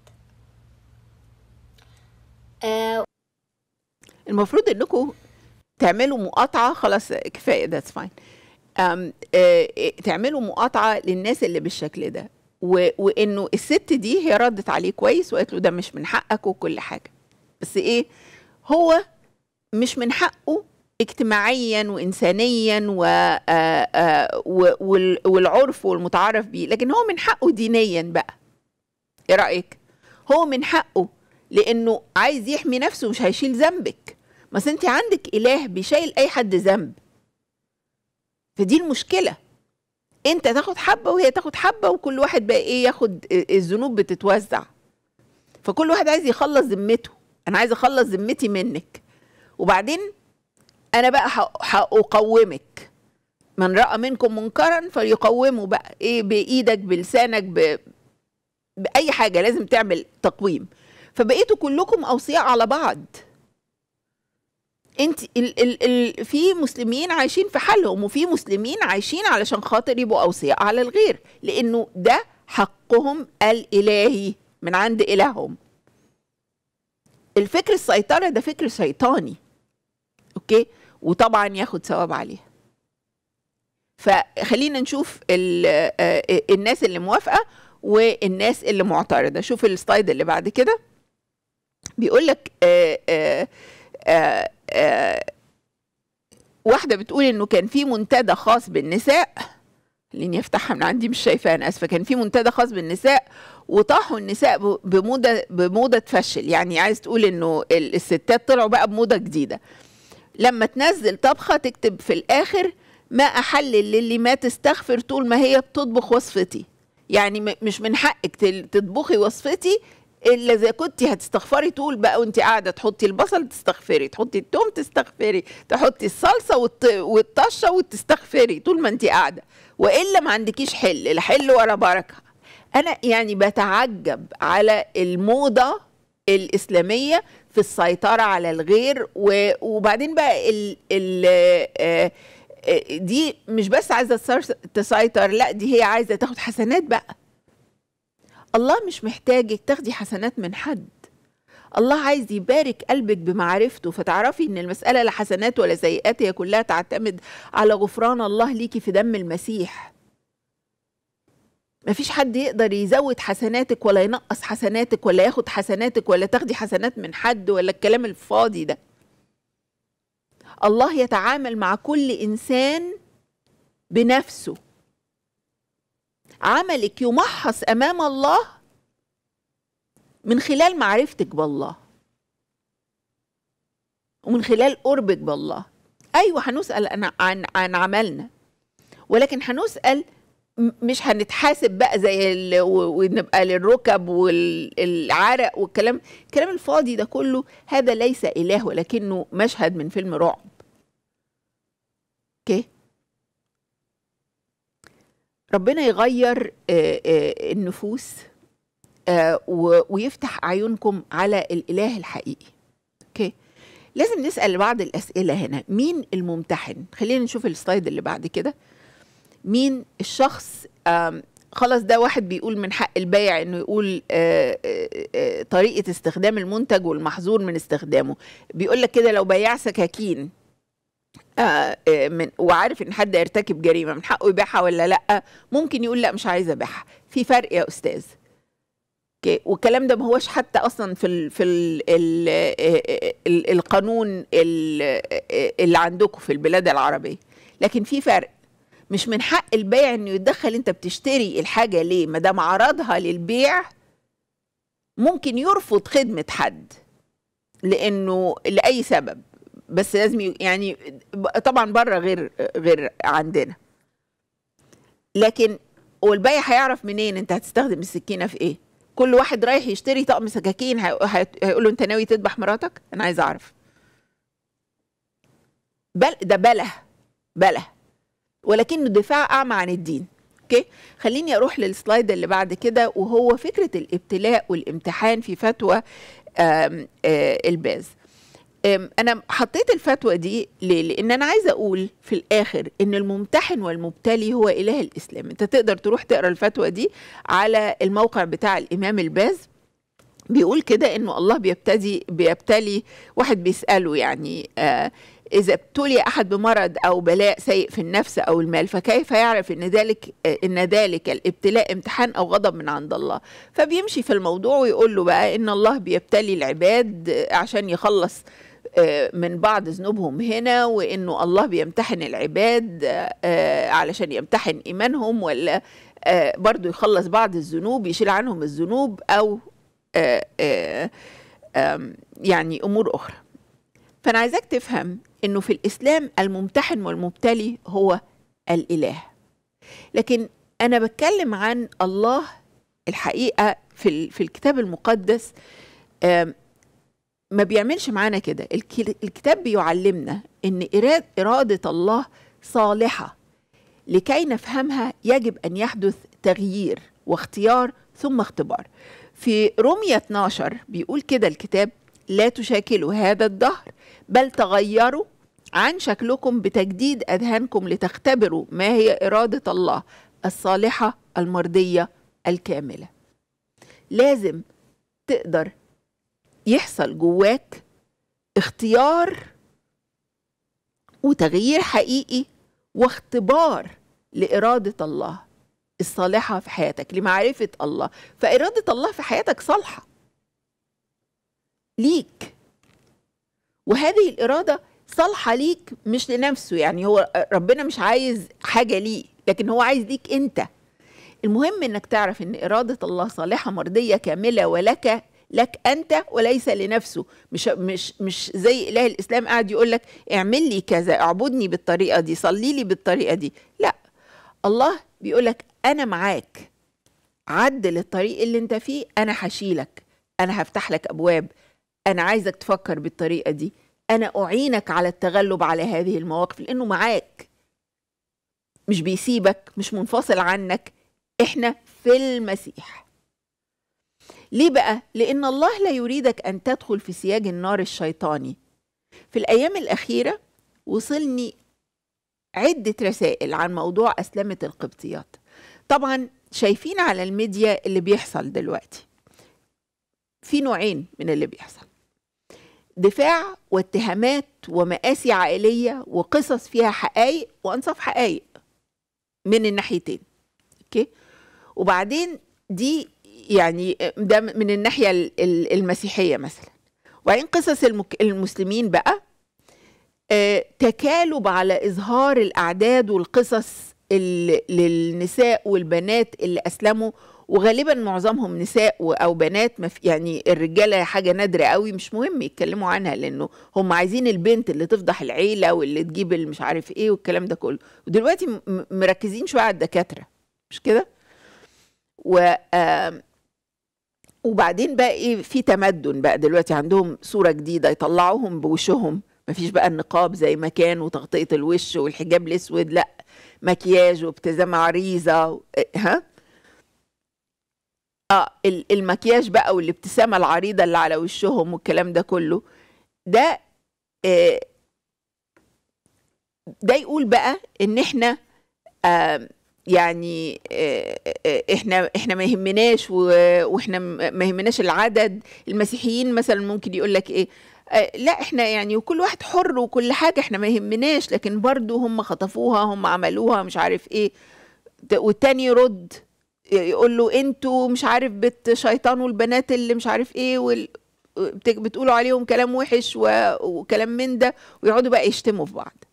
آه المفروض انكم تعملوا مقاطعه خلاص كفايه ذاتس فاين آه، آه، تعملوا مقاطعه للناس اللي بالشكل ده و... وانه الست دي هي ردت عليه كويس وقالت له ده مش من حقك وكل حاجه بس ايه هو مش من حقه اجتماعيا وانسانيا و... آه، وال... والعرف والمتعارف بيه لكن هو من حقه دينيا بقى ايه رايك هو من حقه لانه عايز يحمي نفسه مش هيشيل ذنبك ما انت عندك اله بيشيل اي حد ذنب فدي المشكله انت تاخد حبه وهي تاخد حبه وكل واحد بقى ايه ياخد الذنوب بتتوزع فكل واحد عايز يخلص ذمته انا عايز اخلص ذمتي منك وبعدين انا بقى هقومك من راى منكم منكرا فليقومه بقى ايه بايدك بلسانك ب... باي حاجه لازم تعمل تقويم فبقيتوا كلكم اوصياء على بعض انت ال ال ال في مسلمين عايشين في حالهم وفي مسلمين عايشين علشان خاطر يبقوا اوصياء على الغير لانه ده حقهم الالهي من عند الههم الفكر السيطره ده فكر شيطاني اوكي وطبعا ياخد ثواب عليها فخلينا نشوف آه، آه، الناس اللي موافقه والناس اللي معترضه شوف السلايد اللي بعد كده بيقول لك آه، آه، آه، واحده بتقول انه كان في منتدى خاص بالنساء لين يفتحها من عندي مش شايفاها انا اسفه كان في منتدى خاص بالنساء وطاحوا النساء بموضه بموضه تفشل يعني عايز تقول انه الستات طلعوا بقى بموضه جديده لما تنزل طبخه تكتب في الاخر ما احلل للي ما تستغفر طول ما هي بتطبخ وصفتي يعني مش من حقك تطبخي وصفتي الا اذا كنت هتستغفري طول بقى وانت قاعده تحطي البصل تستغفري تحطي التوم تستغفري تحطي الصلصه والط... والطشه وتستغفري طول ما انت قاعده والا ما عندكيش حل الحل ورا بركه انا يعني بتعجب على الموضه الاسلاميه في السيطره على الغير و... وبعدين بقى ال... ال... آه، آه، دي مش بس عايزه تسيطر لا دي هي عايزه تاخد حسنات بقى الله مش محتاجك تاخدي حسنات من حد الله عايز يبارك قلبك بمعرفته فتعرفي ان المسألة لا حسنات ولا سيئات هي كلها تعتمد على غفران الله ليكي في دم المسيح مفيش حد يقدر يزود حسناتك ولا ينقص حسناتك ولا ياخد حسناتك ولا تاخدي حسنات من حد ولا الكلام الفاضي ده الله يتعامل مع كل انسان بنفسه عملك يمحص امام الله من خلال معرفتك بالله ومن خلال قربك بالله ايوه هنسال عن عن, عن عملنا ولكن هنسال مش هنتحاسب بقى زي ونبقى للركب والعرق والكلام الكلام الفاضي ده كله هذا ليس اله ولكنه مشهد من فيلم رعب اوكي okay. ربنا يغير آه، آه، النفوس آه، ويفتح عيونكم على الاله الحقيقي اوكي لازم نسال بعض الاسئله هنا مين الممتحن خلينا نشوف السلايد اللي بعد كده مين الشخص خلاص ده واحد بيقول من حق البايع انه يقول طريقه استخدام المنتج والمحظور من استخدامه بيقول لك كده لو بياع سكاكين آه، آه، من وعارف ان حد يرتكب جريمه من حقه يبيعها ولا لا ممكن يقول لا مش عايز ابيعها في فرق يا استاذ اوكي والكلام ده ما هوش حتى اصلا في الـ في الـ الـ الـ القانون الـ اللي عندكم في البلاد العربيه لكن في فرق مش من حق البيع انه يتدخل انت بتشتري الحاجه ليه ما دام عرضها للبيع ممكن يرفض خدمه حد لانه لاي سبب بس لازم يعني طبعا بره غير غير عندنا لكن والباقي هيعرف منين انت هتستخدم السكينه في ايه كل واحد رايح يشتري طقم سكاكين هيقول له انت ناوي تذبح مراتك انا عايز اعرف بل ده بله بله ولكنه دفاع اعمى عن الدين اوكي خليني اروح للسلايد اللي بعد كده وهو فكره الابتلاء والامتحان في فتوى الباز انا حطيت الفتوى دي ليه لان انا عايزه اقول في الاخر ان الممتحن والمبتلي هو اله الاسلام انت تقدر تروح تقرا الفتوى دي على الموقع بتاع الامام الباز بيقول كده انه الله بيبتدي بيبتلي واحد بيساله يعني آه إذا ابتلي أحد بمرض أو بلاء سيء في النفس أو المال فكيف يعرف إن ذلك آه، إن ذلك الابتلاء امتحان أو غضب من عند الله فبيمشي في الموضوع ويقول له بقى إن الله بيبتلي العباد آه، عشان يخلص آه، من بعض ذنوبهم هنا وانه الله بيمتحن العباد آه، آه، علشان يمتحن ايمانهم ولا برضو يخلص بعض الذنوب يشيل عنهم الذنوب او يعني امور اخرى فانا عايزاك تفهم انه في الاسلام الممتحن والمبتلي هو الاله لكن انا بتكلم عن الله الحقيقه في في الكتاب المقدس ما بيعملش معانا كده الكتاب بيعلمنا ان اراده الله صالحه لكي نفهمها يجب ان يحدث تغيير واختيار ثم اختبار في رومية 12 بيقول كده الكتاب لا تشاكلوا هذا الدهر بل تغيروا عن شكلكم بتجديد اذهانكم لتختبروا ما هي اراده الله الصالحه المرضيه الكامله لازم تقدر يحصل جواك اختيار وتغيير حقيقي واختبار لإرادة الله الصالحة في حياتك لمعرفة الله فإرادة الله في حياتك صالحة ليك وهذه الإرادة صالحة ليك مش لنفسه يعني هو ربنا مش عايز حاجة ليه لكن هو عايز ليك أنت المهم انك تعرف ان إرادة الله صالحة مرضية كاملة ولك لك انت وليس لنفسه مش مش مش زي اله الاسلام قاعد يقول لك اعمل لي كذا اعبدني بالطريقه دي صلي لي بالطريقه دي لا الله بيقول لك انا معاك عدل الطريق اللي انت فيه انا هشيلك انا هفتح لك ابواب انا عايزك تفكر بالطريقه دي انا اعينك على التغلب على هذه المواقف لانه معاك مش بيسيبك مش منفصل عنك احنا في المسيح ليه بقى؟ لأن الله لا يريدك أن تدخل في سياج النار الشيطاني في الأيام الأخيرة وصلني عدة رسائل عن موضوع أسلمة القبطيات طبعا شايفين على الميديا اللي بيحصل دلوقتي في نوعين من اللي بيحصل دفاع واتهامات ومآسي عائلية وقصص فيها حقايق وأنصف حقايق من الناحيتين أوكي وبعدين دي يعني ده من الناحية المسيحية مثلا وبعدين قصص المسلمين بقى آه، تكالب على إظهار الأعداد والقصص للنساء والبنات اللي أسلموا وغالبا معظمهم نساء او بنات يعني الرجاله حاجه نادره قوي مش مهم يتكلموا عنها لانه هم عايزين البنت اللي تفضح العيله واللي تجيب مش عارف ايه والكلام ده كله ودلوقتي مركزين شويه على الدكاتره مش كده و آه وبعدين بقى ايه في تمدن بقى دلوقتي عندهم صوره جديده يطلعوهم بوشهم مفيش بقى النقاب زي ما كان وتغطيه الوش والحجاب الاسود لا مكياج وابتسامه عريضه ها اه المكياج بقى والابتسامه العريضه اللي على وشهم والكلام ده كله ده آه، ده يقول بقى ان احنا آه يعني آه، آه، آه، احنا احنا ما يهمناش واحنا ما يهمناش العدد المسيحيين مثلا ممكن يقول لك ايه لا احنا يعني وكل واحد حر وكل حاجه احنا ما يهمناش لكن برضو هم خطفوها هم عملوها مش عارف ايه والتاني يرد يقول له انتوا مش عارف بتشيطنوا البنات اللي مش عارف ايه وال... بتقولوا عليهم كلام وحش وكلام من ده ويقعدوا بقى يشتموا في بعض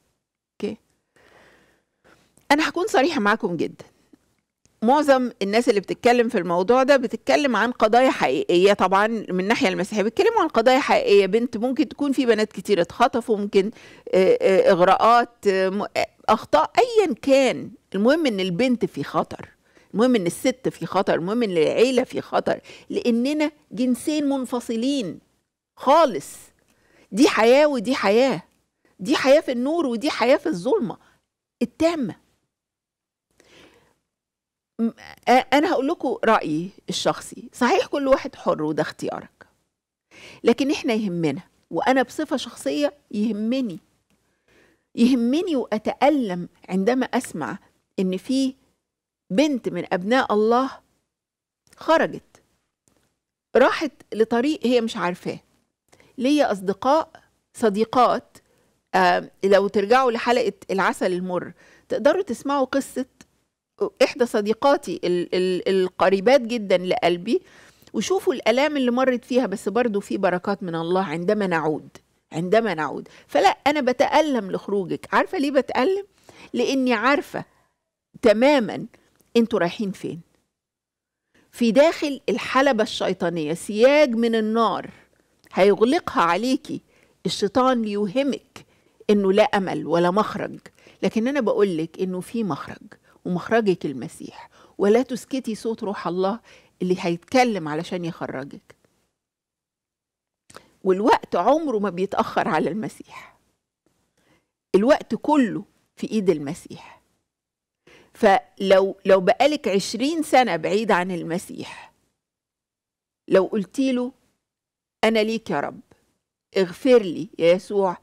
انا هكون صريحه معاكم جدا معظم الناس اللي بتتكلم في الموضوع ده بتتكلم عن قضايا حقيقيه طبعا من الناحيه المسيحيه بيتكلموا عن قضايا حقيقيه بنت ممكن تكون في بنات كتير اتخطفوا ممكن آه، آه، اغراءات آه، اخطاء ايا كان المهم ان البنت في خطر المهم ان الست في خطر المهم ان العيله في خطر لاننا جنسين منفصلين خالص دي حياه ودي حياه دي حياه في النور ودي حياه في الظلمه التامه انا هقول لكم رايي الشخصي صحيح كل واحد حر وده اختيارك لكن احنا يهمنا وانا بصفه شخصيه يهمني يهمني واتالم عندما اسمع ان في بنت من ابناء الله خرجت راحت لطريق هي مش عارفاه ليا اصدقاء صديقات آه لو ترجعوا لحلقه العسل المر تقدروا تسمعوا قصه إحدى صديقاتي ال ال القريبات جدا لقلبي وشوفوا الآلام اللي مرت فيها بس برضو في بركات من الله عندما نعود عندما نعود فلا أنا بتألم لخروجك عارفة ليه بتألم؟ لأني عارفة تماما أنتوا رايحين فين في داخل الحلبة الشيطانية سياج من النار هيغلقها عليكي الشيطان ليوهمك انه لا امل ولا مخرج لكن انا بقولك انه في مخرج ومخرجك المسيح ولا تسكتي صوت روح الله اللي هيتكلم علشان يخرجك والوقت عمره ما بيتأخر على المسيح الوقت كله في إيد المسيح فلو لو بقالك عشرين سنة بعيد عن المسيح لو قلتي له أنا ليك يا رب اغفر لي يا يسوع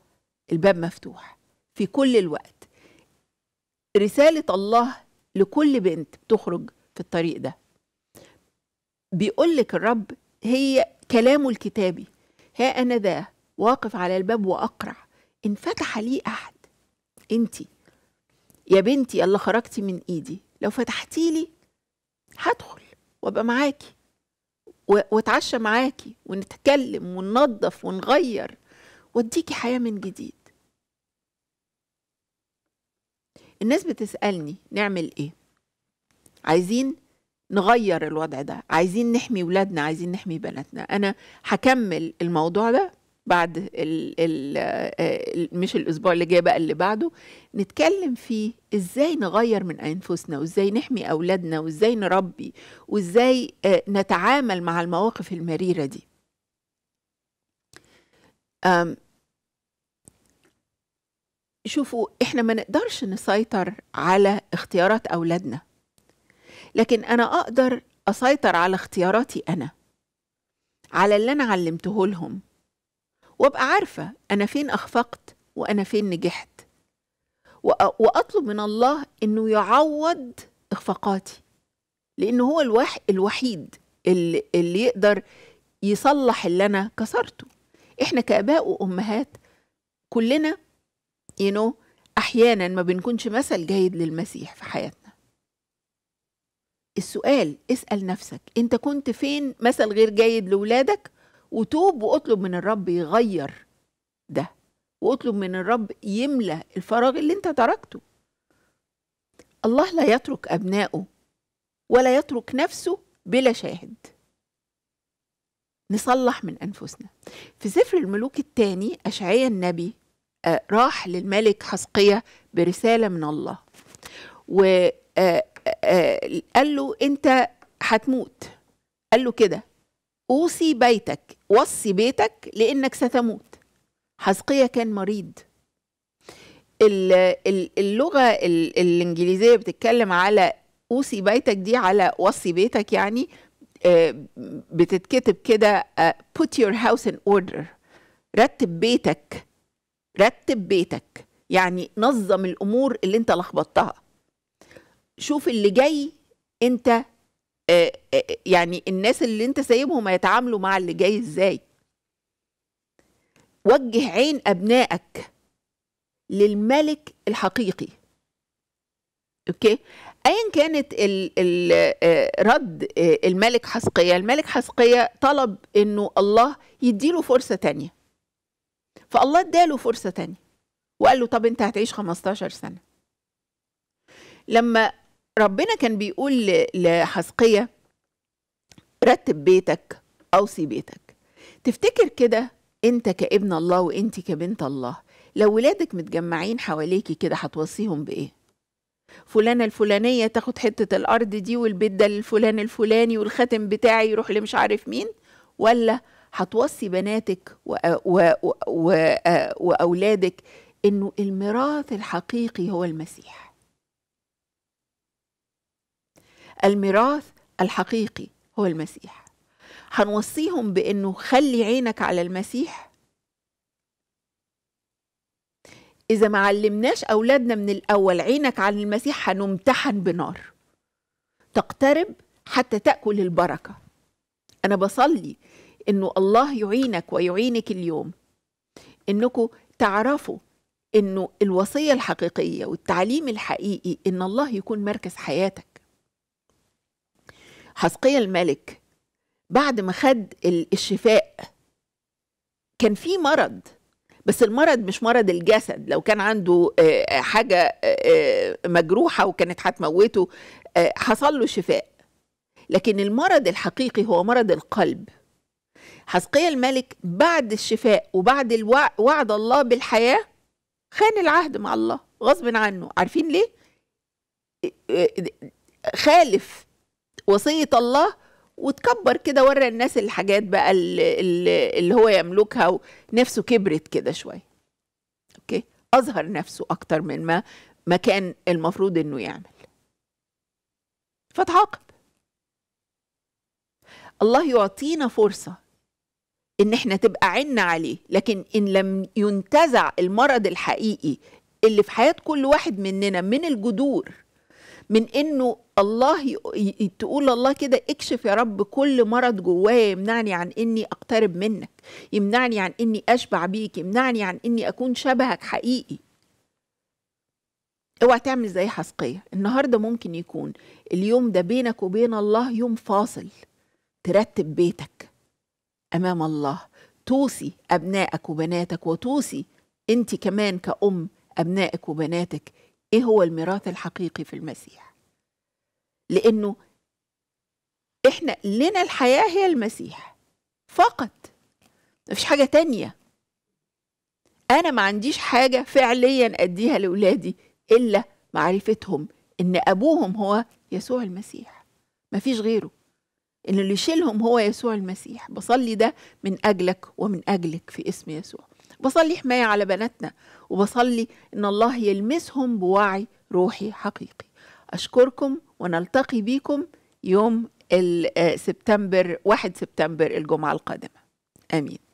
الباب مفتوح في كل الوقت رسالة الله لكل بنت بتخرج في الطريق ده بيقول لك الرب هي كلامه الكتابي ها أنا ذا واقف على الباب وأقرع إن فتح لي أحد أنت يا بنتي اللي خرجتي من إيدي لو فتحتي لي هدخل وأبقى معاكي واتعشى معاكي ونتكلم وننظف ونغير واديكي حياة من جديد الناس بتسألني نعمل إيه عايزين نغير الوضع ده عايزين نحمي ولادنا عايزين نحمي بناتنا أنا هكمل الموضوع ده بعد ال ال آه، مش الأسبوع اللي جاي بقى اللي بعده نتكلم فيه إزاي نغير من أنفسنا وإزاي نحمي أولادنا وإزاي نربي وإزاي آه، نتعامل مع المواقف المريرة دي شوفوا احنا ما نقدرش نسيطر على اختيارات اولادنا لكن انا اقدر اسيطر على اختياراتي انا على اللي انا علمته لهم وابقى عارفه انا فين اخفقت وانا فين نجحت واطلب من الله انه يعوض اخفاقاتي لان هو الوح الوحيد اللي, اللي يقدر يصلح اللي انا كسرته احنا كاباء وامهات كلنا you know احيانا ما بنكونش مثل جيد للمسيح في حياتنا السؤال اسال نفسك انت كنت فين مثل غير جيد لولادك وتوب واطلب من الرب يغير ده واطلب من الرب يملى الفراغ اللي انت تركته الله لا يترك ابنائه ولا يترك نفسه بلا شاهد نصلح من انفسنا في سفر الملوك الثاني اشعيا النبي آه، راح للملك حسقية برسالة من الله وقال آه، آه، له أنت هتموت قال له كده أوصي بيتك وصي بيتك لأنك ستموت حسقية كان مريض اللغة الإنجليزية بتتكلم على أوصي بيتك دي على وصي بيتك يعني بتتكتب كده put your house in order رتب بيتك رتب بيتك يعني نظم الامور اللي انت لخبطتها شوف اللي جاي انت آه، آه، يعني الناس اللي انت سايبهم هيتعاملوا مع اللي جاي ازاي وجه عين ابنائك للملك الحقيقي اوكي ايا كانت ال ال آه، رد الملك حسقية الملك حسقية طلب انه الله يديله فرصة تانية فالله اداله فرصة تانية وقال له طب انت هتعيش 15 سنة لما ربنا كان بيقول لحسقية رتب بيتك أوصي بيتك تفتكر كده انت كابن الله وانت كبنت الله لو ولادك متجمعين حواليكي كده هتوصيهم بايه فلانة الفلانية تاخد حتة الأرض دي والبيت ده للفلان الفلاني والخاتم بتاعي يروح لمش عارف مين ولا هتوصي بناتك واولادك انه الميراث الحقيقي هو المسيح الميراث الحقيقي هو المسيح هنوصيهم بانه خلي عينك على المسيح اذا ما علمناش اولادنا من الاول عينك على المسيح هنمتحن بنار تقترب حتى تاكل البركه انا بصلي انه الله يعينك ويعينك اليوم انكم تعرفوا انه الوصيه الحقيقيه والتعليم الحقيقي ان الله يكون مركز حياتك حسقية الملك بعد ما خد الشفاء كان في مرض بس المرض مش مرض الجسد لو كان عنده آه، حاجة آه، آه، مجروحة وكانت هتموته حصل له شفاء لكن المرض الحقيقي هو مرض القلب حسقية الملك بعد الشفاء وبعد وعد الله بالحياة خان العهد مع الله غصب عنه عارفين ليه خالف وصية الله وتكبر كده ورا الناس الحاجات بقى اللي هو يملكها ونفسه كبرت كده شوية اوكي اظهر نفسه اكتر من ما ما كان المفروض انه يعمل فتعاقب الله يعطينا فرصه ان احنا تبقى عنا عليه لكن ان لم ينتزع المرض الحقيقي اللي في حياه كل واحد مننا من الجذور من انه الله تقول الله كده اكشف يا رب كل مرض جوايا يمنعني عن اني اقترب منك يمنعني عن اني اشبع بيك يمنعني عن اني اكون شبهك حقيقي اوعى تعمل زي حسقيه النهارده ممكن يكون اليوم ده بينك وبين الله يوم فاصل ترتب بيتك امام الله توصي ابنائك وبناتك وتوصي انت كمان كأم ابنائك وبناتك ايه هو الميراث الحقيقي في المسيح لانه احنا لنا الحياه هي المسيح فقط مفيش حاجه تانيه انا ما عنديش حاجه فعليا اديها لاولادي الا معرفتهم ان ابوهم هو يسوع المسيح مفيش غيره ان اللي يشيلهم هو يسوع المسيح بصلي ده من اجلك ومن اجلك في اسم يسوع بصلي حمايه على بناتنا وبصلي ان الله يلمسهم بوعي روحي حقيقي اشكركم ونلتقي بيكم يوم آه، سبتمبر 1 سبتمبر الجمعه القادمه امين